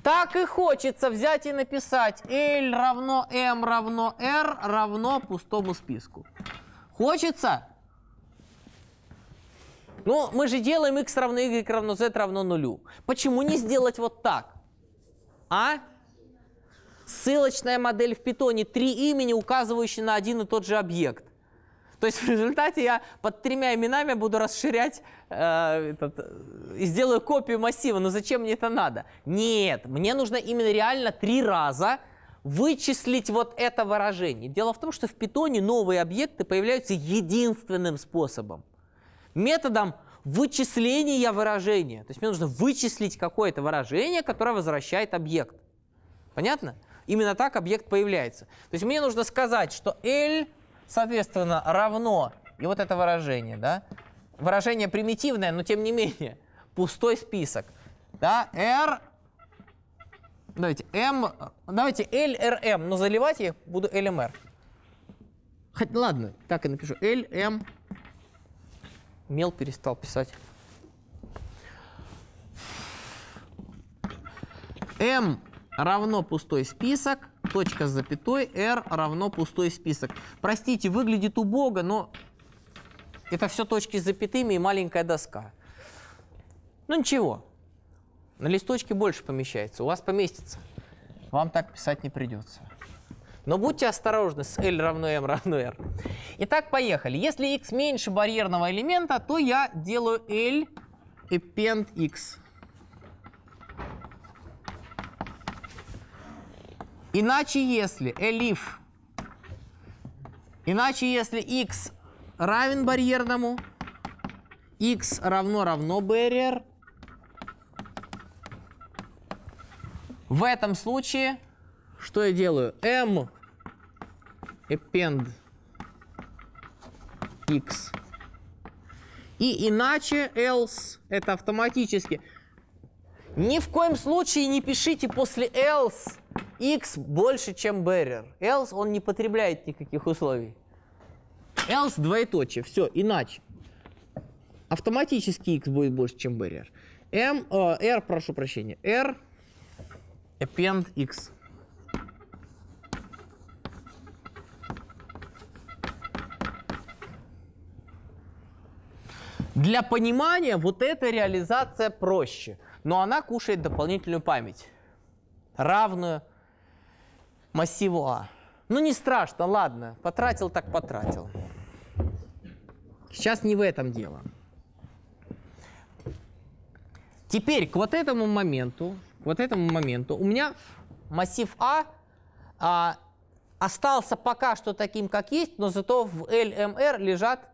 Speaker 1: Так и хочется взять и написать L равно M равно R равно пустому списку. Хочется? Ну, мы же делаем x равно y равно z равно нулю. Почему не сделать вот так? А? Ссылочная модель в питоне. Три имени, указывающие на один и тот же объект. То есть в результате я под тремя именами буду расширять э, этот, э, и сделаю копию массива. Но зачем мне это надо? Нет, мне нужно именно реально три раза – вычислить вот это выражение. Дело в том, что в питоне новые объекты появляются единственным способом. Методом вычисления выражения. То есть мне нужно вычислить какое-то выражение, которое возвращает объект. Понятно? Именно так объект появляется. То есть мне нужно сказать, что L, соответственно, равно, и вот это выражение, да, выражение примитивное, но тем не менее, пустой список, да, R Давайте М, давайте LRM, но заливать я буду LMR. Хоть, ладно, так и напишу. LM. Мел перестал писать. M равно пустой список, точка с запятой, R равно пустой список. Простите, выглядит убого, но это все точки с запятыми и маленькая доска. Ну ничего, на листочке больше помещается, у вас поместится. Вам так писать не придется. Но будьте осторожны с L равно M равно R. Итак, поехали. Если x меньше барьерного элемента, то я делаю L append x. Иначе если elif, иначе если x равен барьерному, x равно равно barrier, В этом случае что я делаю? m append x. И иначе else это автоматически. Ни в коем случае не пишите после else x больше, чем barrier. Else он не потребляет никаких условий. Else двоеточие. Все, иначе. Автоматически x будет больше, чем barrier. M, э, r, прошу прощения, r append x. Для понимания вот эта реализация проще, но она кушает дополнительную память, равную массиву А. Ну не страшно, ладно, потратил так потратил. Сейчас не в этом дело. Теперь к вот этому моменту вот этому моменту у меня массив А, а остался пока что таким, как есть, но зато в LMR лежат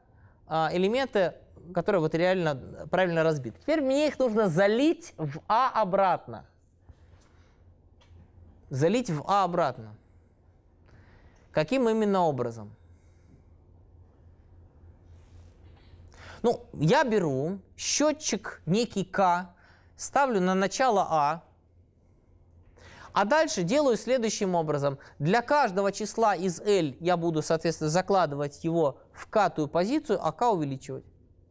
Speaker 1: а, элементы, которые вот реально правильно разбиты. Теперь мне их нужно залить в А обратно. Залить в А обратно. Каким именно образом? Ну, я беру счетчик некий К, ставлю на начало А, а дальше делаю следующим образом. Для каждого числа из L я буду, соответственно, закладывать его в катую позицию, а k увеличивать.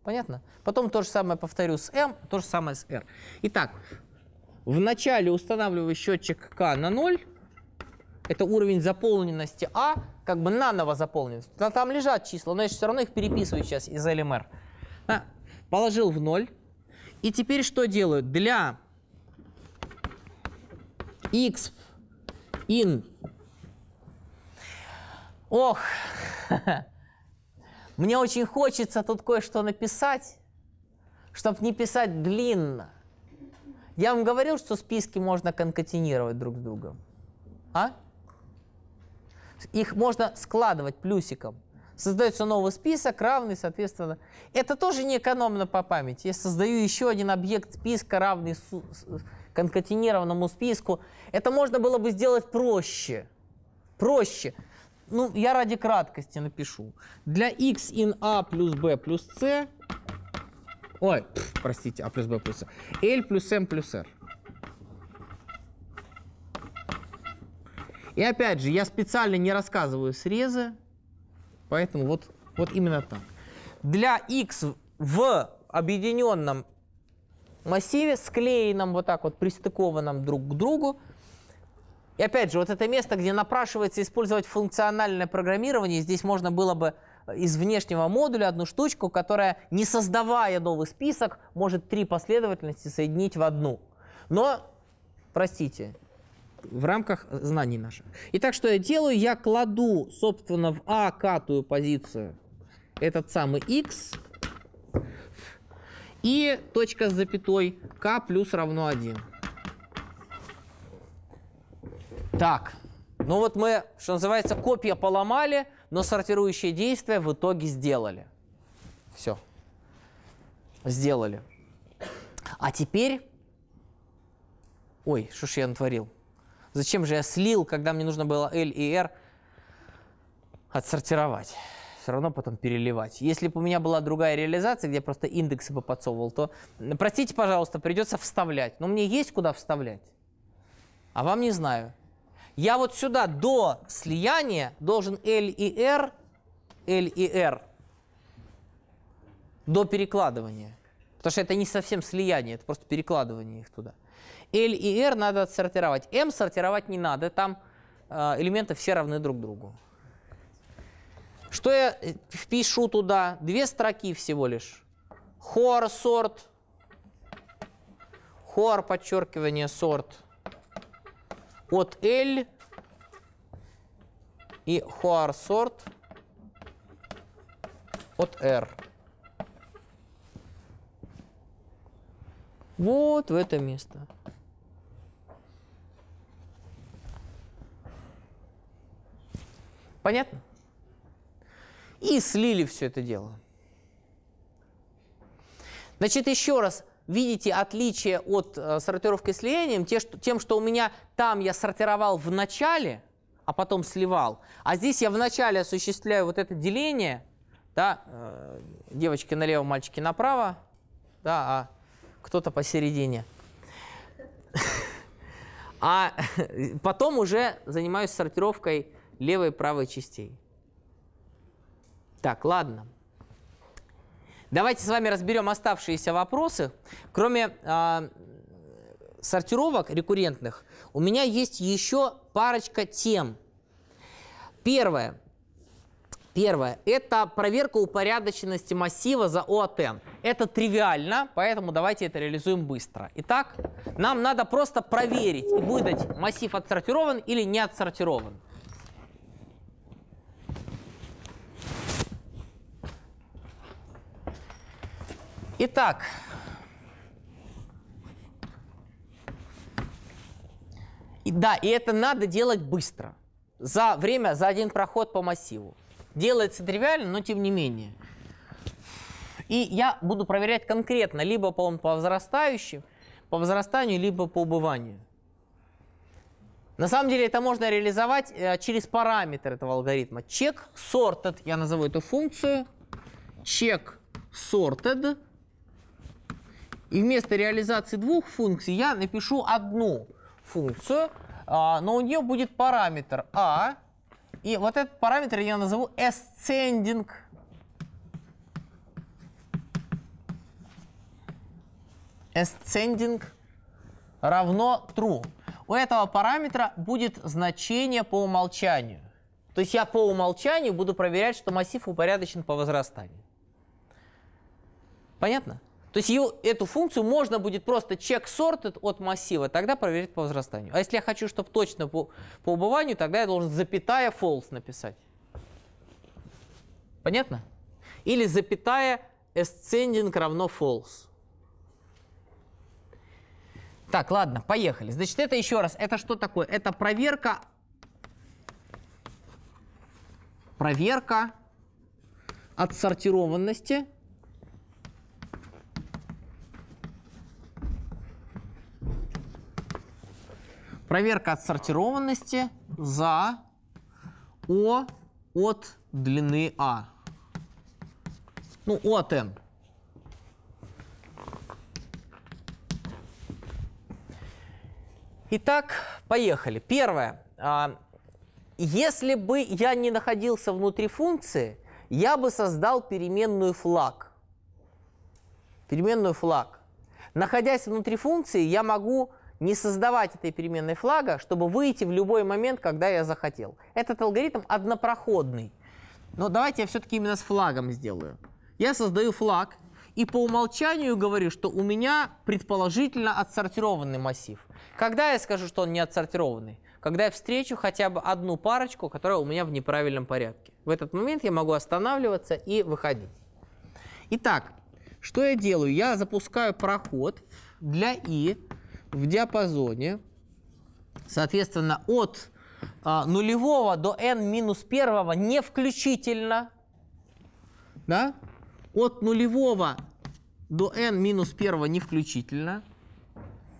Speaker 1: Понятно? Потом то же самое повторю с m, то же самое с r. Итак, вначале устанавливаю счетчик k на 0. Это уровень заполненности a, а, как бы наново заполненности. Но там лежат числа, но я все равно их переписываю сейчас из LMR. А, положил в 0. И теперь что делаю? Для X in. Ох, мне очень хочется тут кое-что написать, чтобы не писать длинно. Я вам говорил, что списки можно конкатинировать друг с другом. А? Их можно складывать плюсиком. Создается новый список, равный, соответственно. Это тоже не экономно по памяти. Я создаю еще один объект списка, равный конкатенированному списку. Это можно было бы сделать проще. Проще. Ну, я ради краткости напишу. Для x in a плюс b плюс c... Ой, пф, простите, a а плюс b плюс c. l плюс m плюс r. И опять же, я специально не рассказываю срезы, поэтому вот, вот именно так. Для x в объединенном массиве, склеенном вот так вот, пристыкованном друг к другу. И опять же, вот это место, где напрашивается использовать функциональное программирование, здесь можно было бы э, из внешнего модуля одну штучку, которая, не создавая новый список, может три последовательности соединить в одну. Но, простите, в рамках знаний наших. Итак, что я делаю? Я кладу, собственно, в А катую позицию этот самый x, и точка с запятой k плюс равно 1. Так, ну вот мы, что называется, копия поломали, но сортирующее действие в итоге сделали. Все. Сделали. А теперь... Ой, что ж я натворил? Зачем же я слил, когда мне нужно было L и R отсортировать? все равно потом переливать. Если бы у меня была другая реализация, где просто индексы бы подсовывал, то, простите, пожалуйста, придется вставлять. Но мне есть куда вставлять, а вам не знаю. Я вот сюда до слияния должен L и R, L и R, до перекладывания. Потому что это не совсем слияние, это просто перекладывание их туда. L и R надо отсортировать. M сортировать не надо, там а, элементы все равны друг другу. Что я э, впишу туда? Две строки всего лишь. Хор, сорт. Хор, подчеркивание, сорт. От L и хор, сорт от R. Вот в это место. Понятно? и слили все это дело. Значит, еще раз, видите отличие от э, сортировки слиянием те, что, тем, что у меня там я сортировал в начале, а потом сливал, а здесь я вначале осуществляю вот это деление, да, э, девочки налево, мальчики направо, да, а кто-то посередине. А э, потом уже занимаюсь сортировкой левой и правой частей. Так, ладно. Давайте с вами разберем оставшиеся вопросы. Кроме э, сортировок рекуррентных, у меня есть еще парочка тем. Первое. Первое – это проверка упорядоченности массива за ОАТ. Это тривиально, поэтому давайте это реализуем быстро. Итак, нам надо просто проверить и выдать массив отсортирован или не отсортирован. Итак, и да, и это надо делать быстро. За время, за один проход по массиву. Делается тривиально, но тем не менее. И я буду проверять конкретно, либо по, по возрастающим, по возрастанию, либо по убыванию. На самом деле это можно реализовать э, через параметр этого алгоритма. Check sorted, я назову эту функцию. Check sorted и вместо реализации двух функций я напишу одну функцию, а, но у нее будет параметр а, и вот этот параметр я назову ascending. Ascending равно true. У этого параметра будет значение по умолчанию. То есть я по умолчанию буду проверять, что массив упорядочен по возрастанию. Понятно? То есть ее, эту функцию можно будет просто чек sorted от массива, тогда проверить по возрастанию. А если я хочу, чтобы точно по, по убыванию, тогда я должен запятая false написать. Понятно? Или запятая ascending равно false. Так, ладно, поехали. Значит, это еще раз. Это что такое? Это проверка... Проверка отсортированности Проверка отсортированности за О от длины А. Ну, О от n. Итак, поехали. Первое. А, если бы я не находился внутри функции, я бы создал переменную флаг. Переменную флаг. Находясь внутри функции, я могу не создавать этой переменной флага, чтобы выйти в любой момент, когда я захотел. Этот алгоритм однопроходный. Но давайте я все-таки именно с флагом сделаю. Я создаю флаг и по умолчанию говорю, что у меня предположительно отсортированный массив. Когда я скажу, что он не отсортированный? Когда я встречу хотя бы одну парочку, которая у меня в неправильном порядке. В этот момент я могу останавливаться и выходить. Итак, что я делаю? Я запускаю проход для i в диапазоне, соответственно, от а, нулевого до n минус первого не включительно, да? от нулевого до n минус первого не включительно,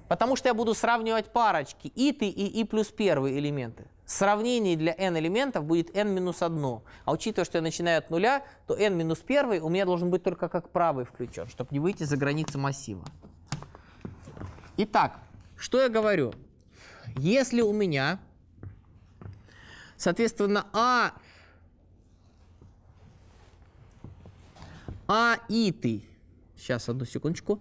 Speaker 1: потому что я буду сравнивать парочки и ты и и плюс первые элементы. Сравнение для n элементов будет n минус 1. А учитывая, что я начинаю от нуля, то n минус 1 у меня должен быть только как правый включен, чтобы не выйти за границы массива. Итак, что я говорю? Если у меня, соответственно, А А и ты. Сейчас, одну секундочку.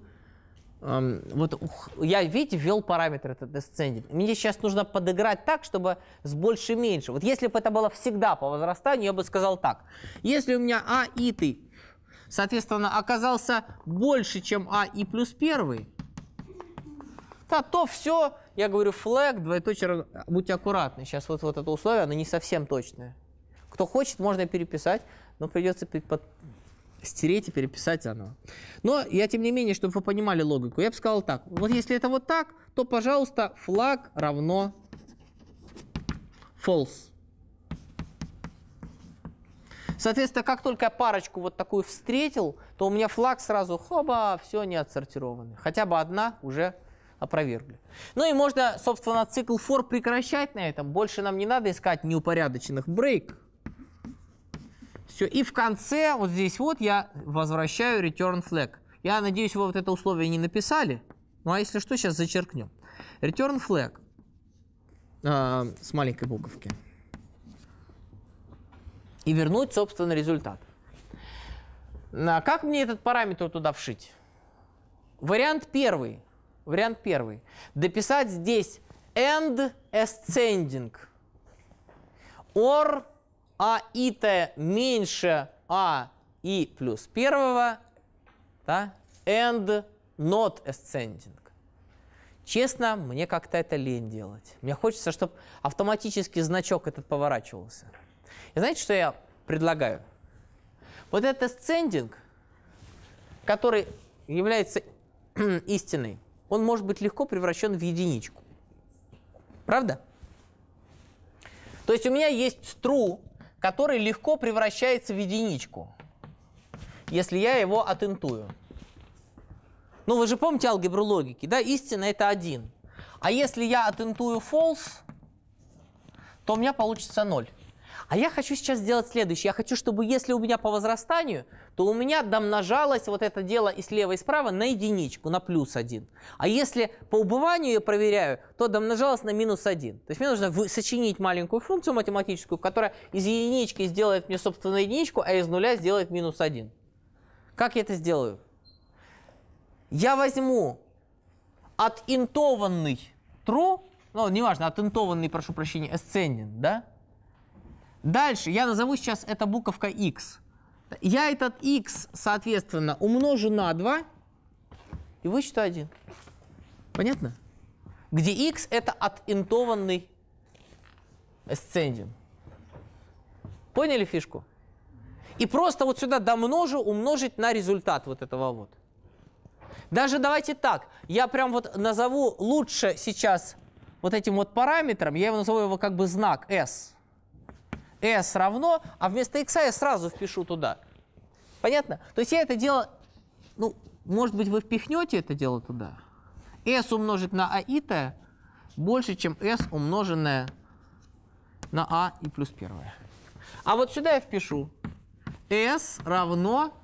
Speaker 1: Эм, вот ух, я, видите, ввел параметр этот descending. Мне сейчас нужно подыграть так, чтобы с больше меньше. Вот если бы это было всегда по возрастанию, я бы сказал так. Если у меня а и ты, соответственно, оказался больше, чем а и плюс первый, да, то, все. Я говорю, флэг, двоеточие, «А, будьте аккуратны. Сейчас вот, вот это условие, оно не совсем точное. Кто хочет, можно переписать, но придется под... стереть и переписать заново. Но я, тем не менее, чтобы вы понимали логику, я бы сказал так. Вот если это вот так, то, пожалуйста, флаг равно false. Соответственно, как только я парочку вот такую встретил, то у меня флаг сразу хоба, все не отсортированы. Хотя бы одна уже опровергли. Ну и можно, собственно, цикл фор прекращать на этом. Больше нам не надо искать неупорядоченных брейк. Все. И в конце, вот здесь вот, я возвращаю return flag. Я надеюсь, вы вот это условие не написали. Ну а если что, сейчас зачеркнем. Return flag э, с маленькой буковки. И вернуть, собственно, результат. А как мне этот параметр туда вшить? Вариант первый. Вариант первый. Дописать здесь and ascending. Or а и то меньше а и плюс первого. Да? And not ascending. Честно, мне как-то это лень делать. Мне хочется, чтобы автоматически значок этот поворачивался. И знаете, что я предлагаю? Вот этот ascending, который является истиной, он может быть легко превращен в единичку. Правда? То есть у меня есть true, который легко превращается в единичку, если я его атентую. Ну, вы же помните алгебру логики, да? Истина – это один. А если я атентую false, то у меня получится ноль. А я хочу сейчас сделать следующее. Я хочу, чтобы если у меня по возрастанию, то у меня домножалось вот это дело и слева, и справа на единичку, на плюс один. А если по убыванию я проверяю, то домножалось на минус один. То есть мне нужно сочинить маленькую функцию математическую, которая из единички сделает мне, собственно, единичку, а из нуля сделает минус один. Как я это сделаю? Я возьму отинтованный true, ну, неважно, отинтованный, прошу прощения, эсценин, да, Дальше я назову сейчас это буковка x. Я этот x, соответственно, умножу на 2 и вычту 1. Понятно? Где x – это отинтованный эсцендиум. Поняли фишку? И просто вот сюда домножу, умножить на результат вот этого вот. Даже давайте так, я прям вот назову лучше сейчас вот этим вот параметром, я его назову его как бы знак S s равно, а вместо x я сразу впишу туда. Понятно? То есть я это дело, ну, может быть, вы впихнете это дело туда. s умножить на а и t больше, чем s умноженное на а и плюс первое. А вот сюда я впишу s равно,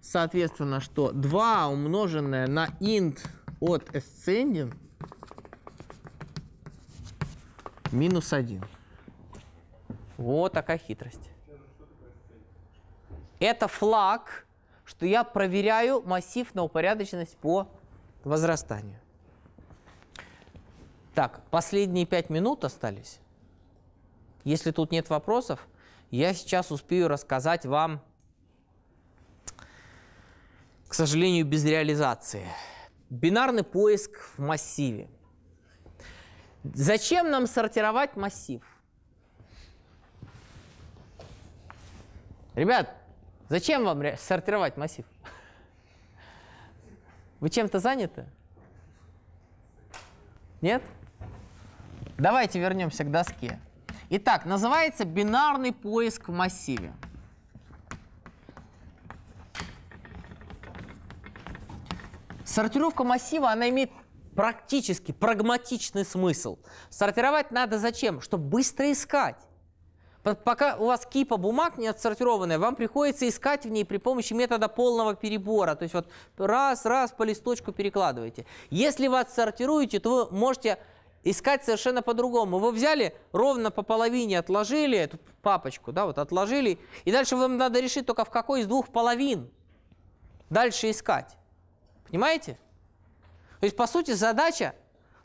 Speaker 1: соответственно, что 2 умноженное на int от ascending минус 1. Вот такая хитрость. Это флаг, что я проверяю массив на упорядоченность по возрастанию. Так, последние пять минут остались. Если тут нет вопросов, я сейчас успею рассказать вам, к сожалению, без реализации. Бинарный поиск в массиве. Зачем нам сортировать массив? Ребят, зачем вам сортировать массив? Вы чем-то заняты? Нет? Давайте вернемся к доске. Итак, называется бинарный поиск в массиве. Сортировка массива, она имеет практически прагматичный смысл. Сортировать надо зачем? Чтобы быстро искать. Пока у вас кипа бумаг не отсортированная, вам приходится искать в ней при помощи метода полного перебора. То есть вот раз-раз по листочку перекладываете. Если вы отсортируете, то вы можете искать совершенно по-другому. Вы взяли, ровно по половине отложили эту папочку, да, вот отложили, и дальше вам надо решить только в какой из двух половин дальше искать. Понимаете? То есть, по сути, задача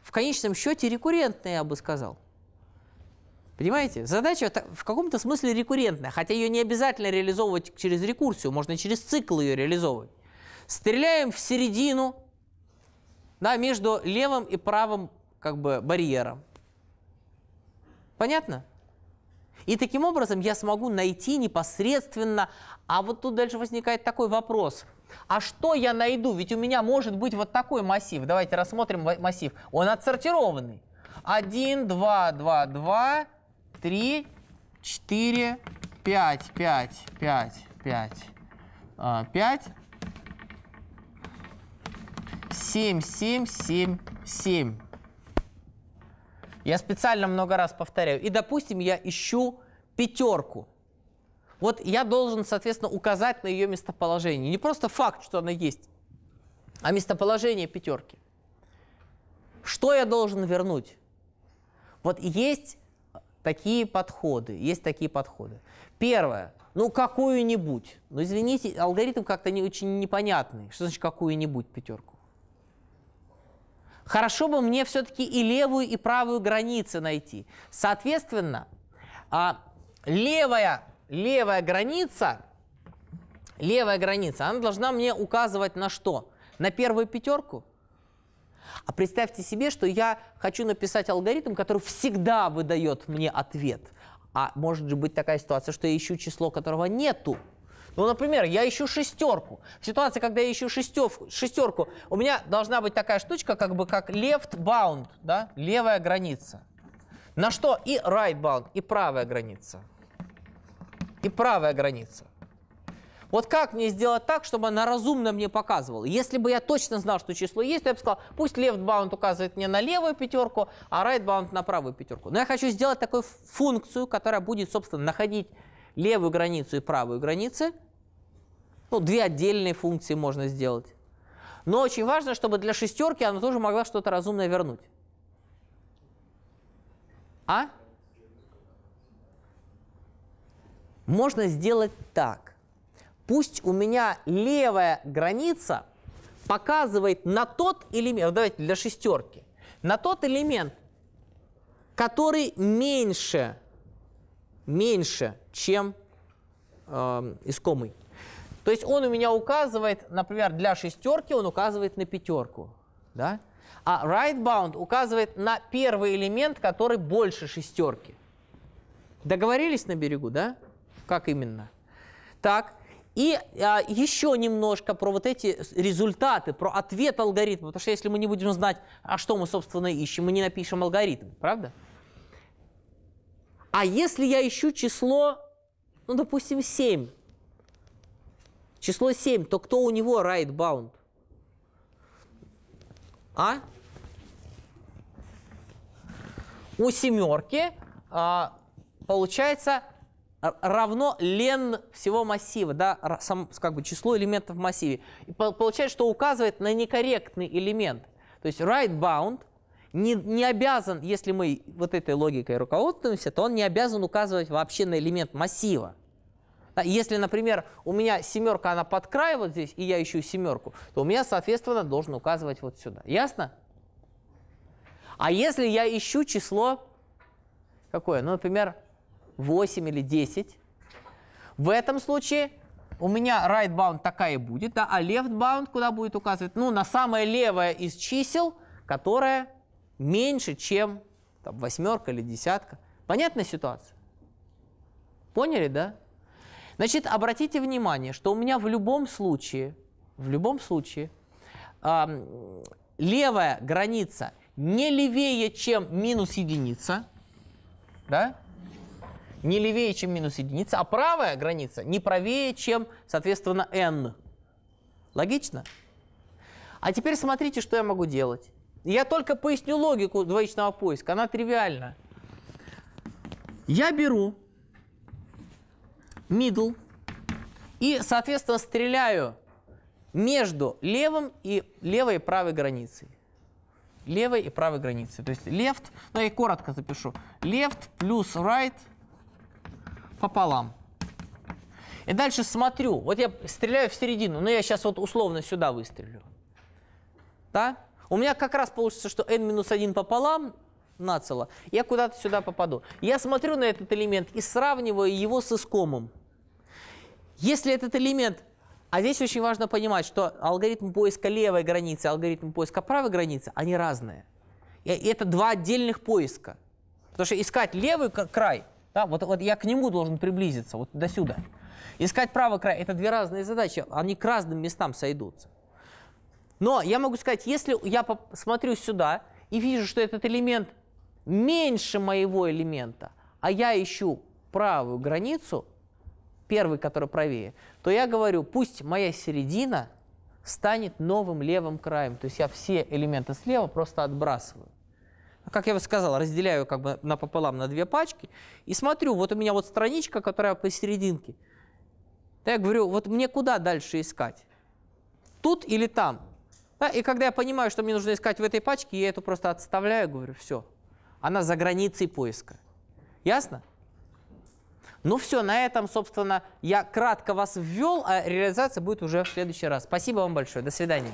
Speaker 1: в конечном счете рекуррентная, я бы сказал. Понимаете? Задача в каком-то смысле рекуррентная, хотя ее не обязательно реализовывать через рекурсию, можно через цикл ее реализовывать. Стреляем в середину, да, между левым и правым как бы барьером. Понятно? И таким образом я смогу найти непосредственно, а вот тут дальше возникает такой вопрос. А что я найду? Ведь у меня может быть вот такой массив. Давайте рассмотрим массив. Он отсортированный. 1, 2, 2, 2, три, четыре, пять, пять, пять, пять, а, пять, семь, семь, семь, семь. Я специально много раз повторяю. И, допустим, я ищу пятерку. Вот я должен, соответственно, указать на ее местоположение. Не просто факт, что она есть, а местоположение пятерки. Что я должен вернуть? Вот есть такие подходы, есть такие подходы. Первое, ну какую-нибудь. Но ну, извините, алгоритм как-то не очень непонятный. Что значит какую-нибудь пятерку? Хорошо бы мне все-таки и левую, и правую границы найти. Соответственно, а, левая, левая граница, левая граница, она должна мне указывать на что? На первую пятерку? А представьте себе, что я хочу написать алгоритм, который всегда выдает мне ответ. А может же быть такая ситуация, что я ищу число, которого нету. Ну, например, я ищу шестерку. Ситуация, когда я ищу шестерку. шестерку, у меня должна быть такая штучка, как бы как left bound, да, левая граница. На что и right bound, и правая граница. И правая граница. Вот как мне сделать так, чтобы она разумно мне показывала? Если бы я точно знал, что число есть, то я бы сказал, пусть left bound указывает мне на левую пятерку, а right bound на правую пятерку. Но я хочу сделать такую функцию, которая будет, собственно, находить левую границу и правую границу. Ну, две отдельные функции можно сделать. Но очень важно, чтобы для шестерки она тоже могла что-то разумное вернуть. А? Можно сделать так пусть у меня левая граница показывает на тот элемент, давайте для шестерки, на тот элемент, который меньше, меньше, чем э, искомый. То есть он у меня указывает, например, для шестерки он указывает на пятерку. Да? А right bound указывает на первый элемент, который больше шестерки. Договорились на берегу, да? Как именно? Так, и а, еще немножко про вот эти результаты, про ответ алгоритма. Потому что если мы не будем знать, а что мы, собственно, ищем, мы не напишем алгоритм, правда? А если я ищу число, ну, допустим, 7, число 7, то кто у него right bound? А? У семерки а, получается Э, равно лен всего массива, да, сам, как бы число элементов в массиве. И получается, что указывает на некорректный элемент. То есть right bound не, не обязан, если мы вот этой логикой руководствуемся, то он не обязан указывать вообще на элемент массива. Если, например, у меня семерка, она под край вот здесь, и я ищу семерку, то у меня, соответственно, должен указывать вот сюда. Ясно? А если я ищу число какое? Ну, например, 8 или 10. В этом случае у меня right bound такая и будет, да, а left bound куда будет указывать? Ну, на самое левое из чисел, которое меньше, чем там, восьмерка или десятка. Понятная ситуация? Поняли, да? Значит, обратите внимание, что у меня в любом случае, в любом случае, э, левая граница не левее, чем минус единица, да? не левее, чем минус единица, а правая граница не правее, чем, соответственно, n. Логично? А теперь смотрите, что я могу делать. Я только поясню логику двоичного поиска, она тривиальна. Я беру middle и, соответственно, стреляю между левым и левой и правой границей. Левой и правой границей. То есть left, ну я и коротко запишу. Left плюс right – пополам. И дальше смотрю. Вот я стреляю в середину, но я сейчас вот условно сюда выстрелю. Да? У меня как раз получится, что n минус 1 пополам нацело. Я куда-то сюда попаду. Я смотрю на этот элемент и сравниваю его с искомым. Если этот элемент... А здесь очень важно понимать, что алгоритм поиска левой границы и алгоритм поиска правой границы, они разные. И это два отдельных поиска. Потому что искать левый край да, вот, вот я к нему должен приблизиться, вот до сюда. Искать правый край – это две разные задачи, они к разным местам сойдутся. Но я могу сказать, если я смотрю сюда и вижу, что этот элемент меньше моего элемента, а я ищу правую границу, первый, который правее, то я говорю, пусть моя середина станет новым левым краем. То есть я все элементы слева просто отбрасываю как я сказал, разделяю как бы напополам на две пачки и смотрю, вот у меня вот страничка, которая посерединке. Да, я говорю, вот мне куда дальше искать? Тут или там? Да, и когда я понимаю, что мне нужно искать в этой пачке, я эту просто отставляю, говорю, все. Она за границей поиска. Ясно? Ну все, на этом, собственно, я кратко вас ввел, а реализация будет уже в следующий раз. Спасибо вам большое. До свидания.